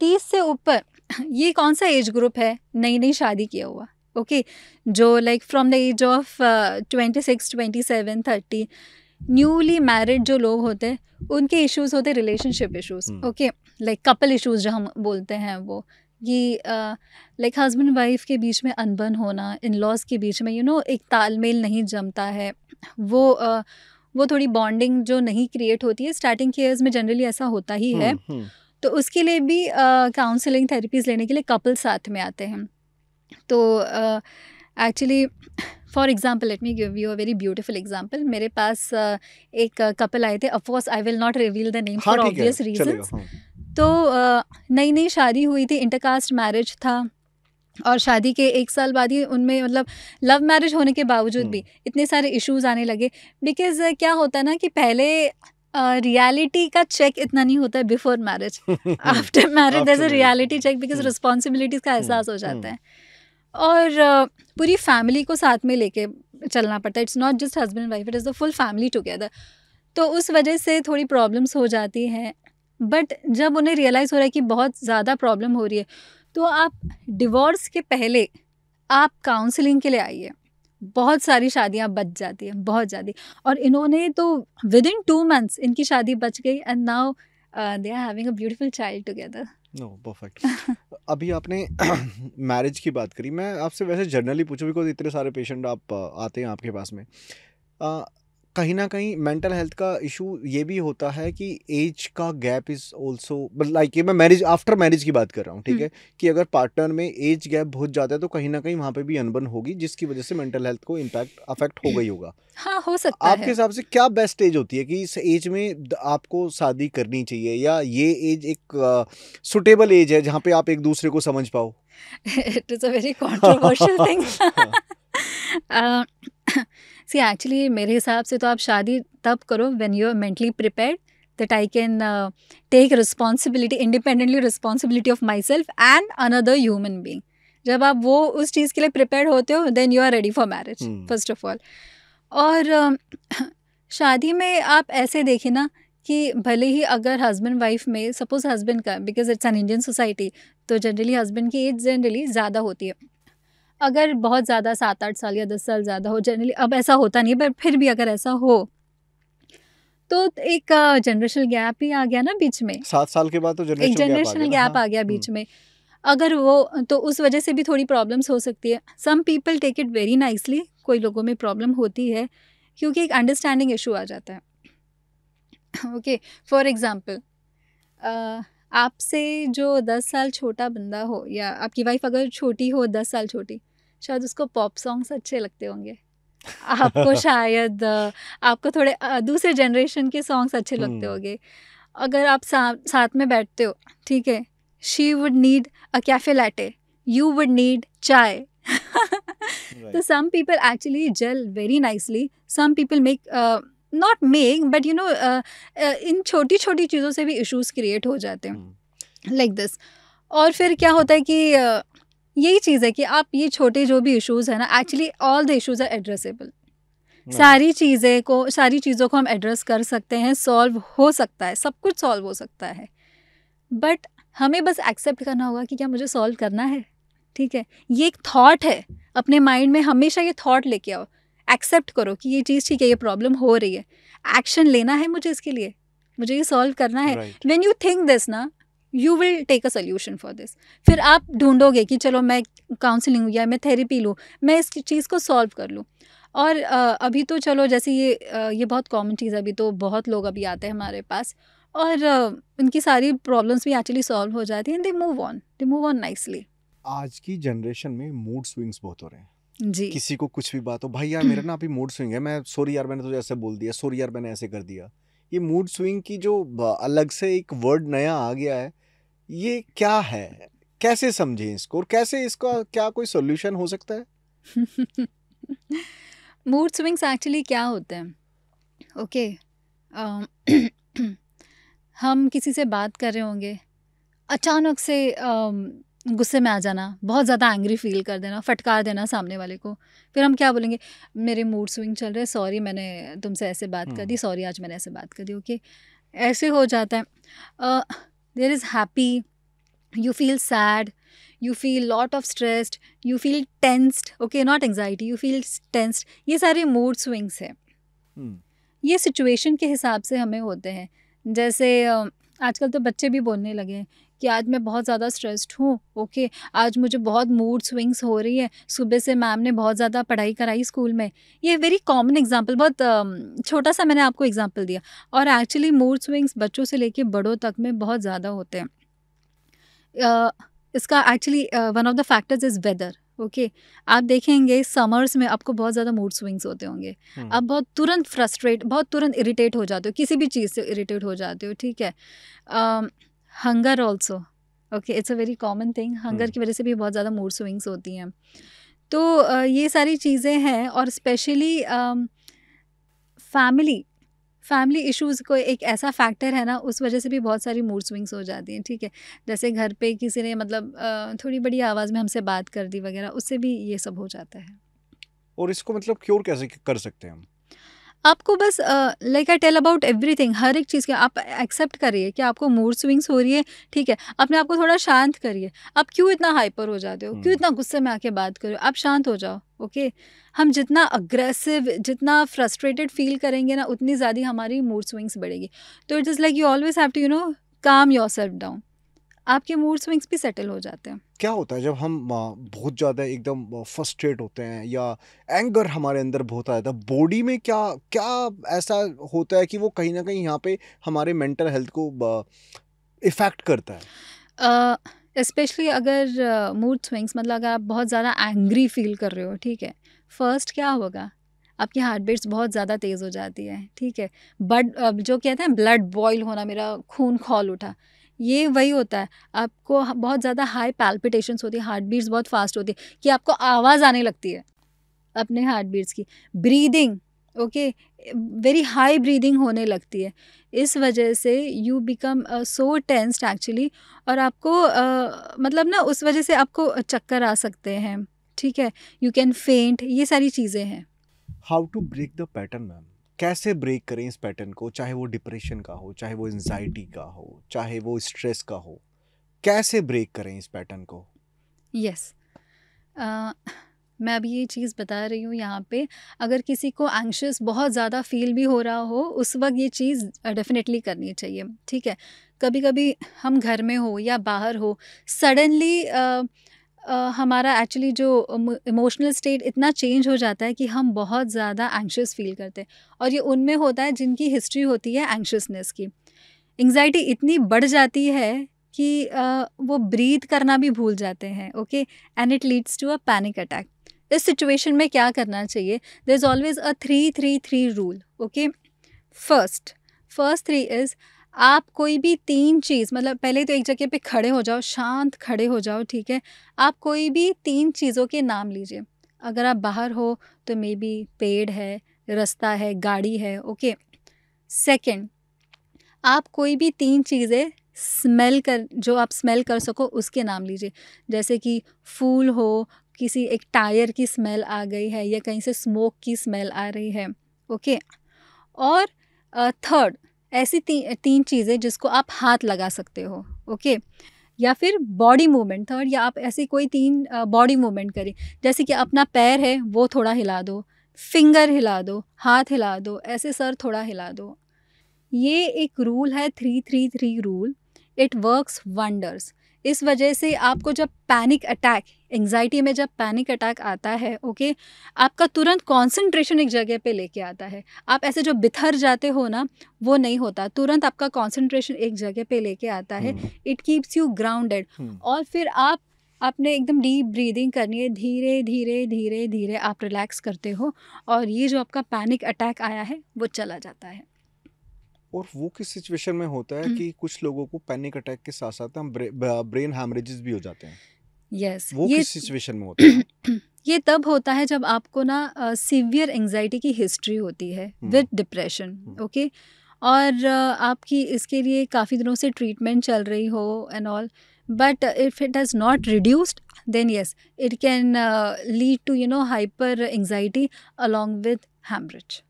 [SPEAKER 1] तीस से ऊपर ये कौन सा एज ग्रुप है नई नई शादी किया हुआ ओके okay? जो like from the age of twenty six twenty seven thirty newly married जो लोग होते हैं उनके इश्यूज होते हैं relationship issues okay like couple issues जो हम बोलते हैं वो ये लाइक हस्बैंड वाइफ के बीच में अनबन होना इन लॉज के बीच में यू you नो know, एक तालमेल नहीं जमता है वो uh, वो थोड़ी बॉन्डिंग जो नहीं क्रिएट होती है स्टार्टिंग के ईयर्स में जनरली ऐसा होता ही है हम्म, हम्म। तो उसके लिए भी काउंसलिंग uh, थेरेपीज लेने के लिए कपल साथ में आते हैं तो actually for example let me give you a very beautiful example मेरे पास uh, एक कपल आए थे of course I will not reveal the name for obvious reason तो नई नई शादी हुई थी इंटरकास्ट मैरिज था और शादी के एक साल बाद ही उनमें मतलब लव मैरिज होने के बावजूद भी हम्म। इतने सारे इश्यूज आने लगे बिकॉज क्या होता है ना कि पहले रियलिटी uh, का चेक इतना नहीं होता है before marriage after marriage there's a reality check because responsibilities का एहसास हो हम्म। जाता हम्म। है और uh, पूरी फैमिली को साथ में लेके चलना पड़ता है it's not just husband wife it is the full family together तो उस वजह से थोड़ी प्रॉब्लम्स हो जाती हैं बट जब उन्हें रियलाइज़ हो रहा है कि बहुत ज़्यादा प्रॉब्लम हो रही है तो आप डिवोर्स के पहले आप काउंसलिंग के लिए आइए बहुत सारी शादियां बच जाती हैं बहुत ज़्यादा और इन्होंने तो विद इन टू मंथ्स इनकी शादी बच गई and now they are having a beautiful child together
[SPEAKER 2] no perfect अभी आपने मैरिज [clears throat] की बात करी मैं आपसे वैसे जनरली पूछूँ बिकॉज इतने सारे पेशेंट आप uh, आते हैं आपके पास में uh, कहीं ना कहीं मेंटल हेल्थ का इशू ये भी होता है कि एज का गैप इज ऑल्सो लाइक ये मैं मैरिज आफ्टर मैरिज की बात कर रहा हूँ ठीक हम्म। है कि अगर पार्टनर में एज गैप बहुत ज़्यादा है तो कहीं ना कहीं वहाँ पे भी अनबन होगी जिसकी वजह से मेंटल हेल्थ को इम्पैक्ट अफेक्ट हो गई होगा
[SPEAKER 1] हाँ हो सकता आपके हिसाब
[SPEAKER 2] से क्या बेस्ट एज होती है कि इस एज में आपको शादी करनी चाहिए या ये एज एक सुटेबल एज है जहाँ पे आप एक दूसरे को समझ पाओ
[SPEAKER 1] it is a very controversial thing see [laughs] actually [coughs] मेरे हिसाब से तो आप शादी तब करो when you are mentally prepared that I can take responsibility independently responsibility of myself and another human being जब आप वो उस चीज़ के लिए प्रिपेयर होते हो then you are ready for marriage first of all और um, [coughs] शादी में आप ऐसे देखें ना कि भले ही अगर हस्बैंड वाइफ में सपोज हस्बैंड का because it's an Indian society तो जनरली हस्बैंड की एज जनरली ज़्यादा होती है अगर बहुत ज़्यादा सात आठ साल या दस साल ज़्यादा हो जनरली अब ऐसा होता नहीं है बट फिर भी अगर ऐसा हो तो एक जनरेशनल गैप ही आ गया ना बीच में
[SPEAKER 2] सात साल के बाद तो एक जनरेशनल गैप आ हाँ।
[SPEAKER 1] गया बीच हम्म। में अगर वो तो उस वजह से भी थोड़ी प्रॉब्लम्स हो सकती है some people take it very nicely कोई लोगों में प्रॉब्लम होती है क्योंकि एक अंडरस्टैंडिंग इशू आ जाता है ओके फॉर एग्ज़ाम्पल आपसे जो दस साल छोटा बंदा हो या आपकी वाइफ अगर छोटी हो दस साल छोटी शायद उसको पॉप सॉन्ग्स अच्छे लगते होंगे आपको [laughs] शायद आपको थोड़े दूसरे जनरेशन के सॉन्ग्स अच्छे लगते हम्म। होंगे अगर आप सा, साथ में बैठते हो ठीक है she would need a cafe latte you would need chai तो some people actually gel very nicely some people make not make but you know इन छोटी छोटी चीज़ों से भी इश्यूज क्रिएट हो जाते हैं लाइक हम्म। दिस और फिर क्या होता है कि uh, यही चीज़ है कि आप ये छोटे जो भी इश्यूज़ हैं ना actually all the issues are addressable सारी चीज़ें को सारी चीज़ों को हम एड्रेस कर सकते हैं सॉल्व हो सकता है सब कुछ सॉल्व हो सकता है बट हमें बस एक्सेप्ट करना होगा कि क्या मुझे सॉल्व करना है ठीक है ये एक थॉट है अपने माइंड में हमेशा ये थॉट लेके आओ एक्सेप्ट करो कि ये चीज़ ठीक है ये प्रॉब्लम हो रही है एक्शन लेना है मुझे इसके लिए मुझे ये सॉल्व करना है वेन यू थिंक दिस ना you will take a solution for this फिर आप ढूंढोगे कि चलो मैं काउंसिलिंग या मैं थेरेपी लूँ मैं इस चीज़ को सॉल्व कर लूँ और अभी तो चलो जैसे ये ये बहुत कॉमन चीज़ है अभी तो बहुत लोग अभी आते हैं हमारे पास और उनकी सारी प्रॉब्लम्स भी एक्चुअली सॉल्व हो जाती हैं and they move on they move on nicely
[SPEAKER 2] आज की जनरेशन में मूड स्विंग्स बहुत हो रहे हैं जी किसी को कुछ भी बात हो भाई यार मेरा ना अभी मूड स्विंग है मैं सॉरी यार मैंने तुझे ऐसे बोल दिया सॉरी यार मैंने ऐसे कर दिया ये मूड स्विंग की जो अलग से एक वर्ड नया आ गया है ये क्या है कैसे समझें इसको और कैसे इसका क्या कोई सोल्यूशन हो सकता है
[SPEAKER 1] मूड स्विंग्स एक्चुअली क्या होते हैं ओके okay. uh, [clears throat] हम किसी से बात कर रहे होंगे अचानक से uh, गुस्से में आ जाना बहुत ज़्यादा एंग्री फील कर देना फटकार देना सामने वाले को फिर हम क्या बोलेंगे मेरे मूड स्विंग चल रहे सॉरी मैंने तुमसे ऐसे बात कर दी सॉरी हम्म। आज मैंने ऐसे बात कर दी ओके ऐसे हो जाता है there is happy you feel sad you feel lot of stressed you feel tensed okay not anxiety you feel tensed ये सारे मूड स्विंग्स हैं हम्म। ये सिचुएशन के हिसाब से हमें होते हैं जैसे uh, आजकल तो बच्चे भी बोलने लगे हैं कि आज मैं बहुत ज़्यादा स्ट्रेस्ड हूँ ओके आज मुझे बहुत मूड स्विंग्स हो रही है सुबह से मैम ने बहुत ज़्यादा पढ़ाई कराई स्कूल में ये वेरी कॉमन एग्जांपल बहुत छोटा सा मैंने आपको एग्जांपल दिया और एक्चुअली मूड स्विंग्स बच्चों से लेके बड़ों तक में बहुत ज़्यादा होते हैं इसका actually one of the factors is weather okay okay. आप देखेंगे समर्स में आपको बहुत ज़्यादा मूड स्विंग्स होते होंगे हम्म। आप बहुत तुरंत फ्रस्ट्रेट बहुत तुरंत इरिटेट हो जाते हो किसी भी चीज़ से इरिटेट हो जाते हो ठीक है hunger also okay it's a very common thing hunger की वजह से भी बहुत ज़्यादा मूड स्विंग्स होती हैं तो uh, ये सारी चीज़ें हैं और स्पेशली फैमिली फैमिली इश्यूज को एक ऐसा फैक्टर है ना उस वजह से भी बहुत सारी मूड स्विंग्स हो जाती हैं ठीक है जैसे घर पे किसी ने मतलब थोड़ी बड़ी आवाज़ में हमसे बात कर दी वगैरह उससे भी ये सब हो जाता है
[SPEAKER 2] और इसको मतलब क्योर कैसे कर सकते हैं हम
[SPEAKER 1] आपको बस like I tell about thing हर एक चीज़ के आप एक्सेप्ट करिए कि आपको मूड स्विंग्स हो रही है ठीक है अपने आप को थोड़ा शांत करिए आप क्यों इतना हाइपर हो जाते हो क्यों हम्म। इतना गुस्से में आके बात करो आप शांत हो जाओ ओके okay? हम जितना अग्रेसिव जितना फ्रस्ट्रेटेड फील करेंगे ना उतनी ज़्यादा हमारी मूड स्विंग्स बढ़ेगी तो it is like you always have to you know calm yourself down आपके मूड स्विंग्स भी सेटल हो जाते हैं
[SPEAKER 2] क्या होता है जब हम बहुत ज़्यादा एकदम फर्स्ट्रेट होते हैं या एंगर हमारे अंदर बहुत जाता है बॉडी में क्या क्या ऐसा होता है कि वो कहीं ना कहीं यहाँ पे हमारे मेंटल हेल्थ को इफ़ेक्ट करता
[SPEAKER 1] है स्पेशली uh, अगर मूड uh, स्विंग्स मतलब अगर आप बहुत ज़्यादा एंग्री फील कर रहे हो ठीक है फर्स्ट क्या होगा आपकी हार्ट बीट्स बहुत ज़्यादा तेज़ हो जाती है ठीक है बट जो कहते हैं ब्लड बॉयल होना मेरा खून खोल उठा ये वही होता है आपको बहुत ज़्यादा हाई पैल्पिटेशंस होती है हार्ट बीट्स बहुत फास्ट होती है कि आपको आवाज़ आने लगती है अपने हार्ट बीट्स की breathing okay very high breathing होने लगती है इस वजह से you become so tensed actually और आपको uh, मतलब ना उस वजह से आपको चक्कर आ सकते हैं ठीक है यू कैन फेंट ये सारी चीज़ें हैं
[SPEAKER 2] how to break the pattern ma'am कैसे ब्रेक करें इस पैटर्न को चाहे वो डिप्रेशन का हो चाहे वो एनजाइटी का हो चाहे वो स्ट्रेस का हो कैसे ब्रेक करें इस पैटर्न को
[SPEAKER 1] यस yes. uh... मैं अभी ये चीज़ बता रही हूँ यहाँ पे अगर किसी को एंक्शस बहुत ज़्यादा फील भी हो रहा हो उस वक्त ये चीज़ डेफिनेटली करनी चाहिए ठीक है कभी कभी हम घर में हो या बाहर हो सडनली हमारा एक्चुअली जो इमोशनल स्टेट इतना चेंज हो जाता है कि हम बहुत ज़्यादा एंक्शस फील करते हैं और ये उनमें होता है जिनकी हिस्ट्री होती है एंक्शसनेस की एंग्जाइटी इतनी बढ़ जाती है कि वो ब्रीथ करना भी भूल जाते हैं okay and it leads to a panic attack इस सिचुएशन में क्या करना चाहिए there is always a three three three rule okay first first three is आप कोई भी तीन चीज़ मतलब पहले तो एक जगह पे खड़े हो जाओ शांत खड़े हो जाओ ठीक है आप कोई भी तीन चीज़ों के नाम लीजिए अगर आप बाहर हो तो मे बी पेड़ है रास्ता है गाड़ी है ओके सेकेंड आप कोई भी तीन चीज़ें स्मेल कर जो आप स्मेल कर सको उसके नाम लीजिए जैसे कि फूल हो किसी एक टायर की स्मेल आ गई है या कहीं से स्मोक की स्मेल आ रही है ओके और थर्ड uh, ऐसी ती, तीन चीज़ें जिसको आप हाथ लगा सकते हो ओके या फिर बॉडी मूवमेंट थर्ड या आप ऐसी कोई तीन बॉडी मूवमेंट करें जैसे कि अपना पैर है वो थोड़ा हिला दो फिंगर हिला दो हाथ हिला दो ऐसे सर थोड़ा हिला दो ये एक रूल है three three three rule it works wonders इस वजह से आपको जब पैनिक अटैक एंग्जाइटी में जब पैनिक अटैक आता है ओके आपका तुरंत कंसंट्रेशन एक जगह पे लेके आता है आप ऐसे जो बिथर जाते हो ना वो नहीं होता तुरंत आपका कंसंट्रेशन एक जगह पे लेके आता है इट कीप्स यू ग्राउंडेड और फिर आप आपने एकदम डीप ब्रीदिंग करनी है धीरे धीरे धीरे धीरे आप रिलैक्स करते हो और ये जो आपका पैनिक अटैक आया है वो चला जाता है
[SPEAKER 2] और वो किस सिचुएशन में होता है हम्म। कि कुछ लोगों को पैनिक अटैक के साथ साथ हम ब्रे, ब्रेन हैमरेजेस भी हो जाते हैं
[SPEAKER 1] yes, वो ये, किस सिचुएशन
[SPEAKER 2] में होता है
[SPEAKER 1] [clears throat] ये तब होता है जब आपको ना सीवियर एंजाइटी की हिस्ट्री होती है विद डिप्रेशन ओके और uh, आपकी इसके लिए काफ़ी दिनों से ट्रीटमेंट चल रही हो and all but if it has not reduced then yes it can lead to you know hyper anxiety along with haemorrhage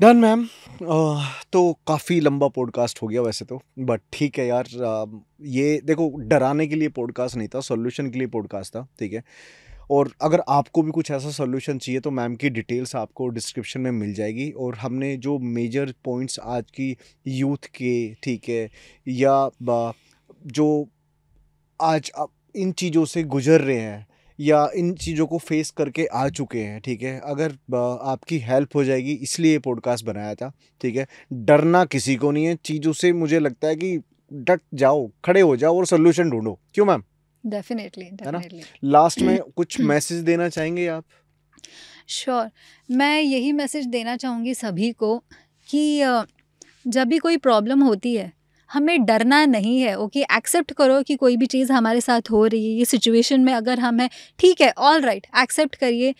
[SPEAKER 2] done ma'am uh, तो काफ़ी लंबा पॉडकास्ट हो गया वैसे तो बट ठीक है यार uh, ये देखो डराने के लिए पॉडकास्ट नहीं था सॉल्यूशन के लिए पॉडकास्ट था ठीक है और अगर आपको भी कुछ ऐसा सोल्यूशन चाहिए तो मैम की डिटेल्स आपको डिस्क्रिप्शन में मिल जाएगी और हमने जो मेजर पॉइंट्स आज की यूथ के ठीक है या uh, जो आज इन चीज़ों से गुजर रहे हैं या इन चीज़ों को फेस करके आ चुके हैं ठीक है अगर आपकी हेल्प हो जाएगी इसलिए पॉडकास्ट बनाया था ठीक है डरना किसी को नहीं है चीज़ों से मुझे लगता है कि डट जाओ खड़े हो जाओ और सोल्यूशन ढूंढो क्यों मैम
[SPEAKER 1] डेफिनेटली है ना
[SPEAKER 2] लास्ट में [clears throat] कुछ मैसेज देना चाहेंगे आप
[SPEAKER 1] श्योर sure. मैं यही मैसेज देना चाहूँगी सभी को कि जब भी कोई प्रॉब्लम होती है हमें डरना नहीं है ओके एक्सेप्ट करो कि कोई भी चीज़ हमारे साथ हो रही है ये सिचुएशन में अगर हम हैं ठीक है ऑल राइट एक्सेप्ट करिए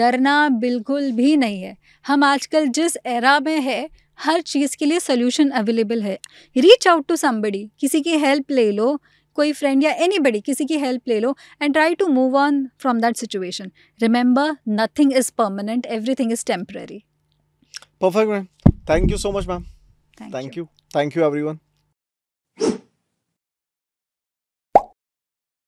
[SPEAKER 1] डरना बिल्कुल भी नहीं है हम आजकल जिस एरा में है हर चीज़ के लिए सोल्यूशन अवेलेबल है रीच आउट टू समबडी किसी की हेल्प ले लो कोई फ्रेंड या एनी किसी की हेल्प ले लो and try to move on from that situation remember nothing is permanent everything is temporary
[SPEAKER 2] perfect ma'am thank you so much ma'am
[SPEAKER 1] thank you thank you every one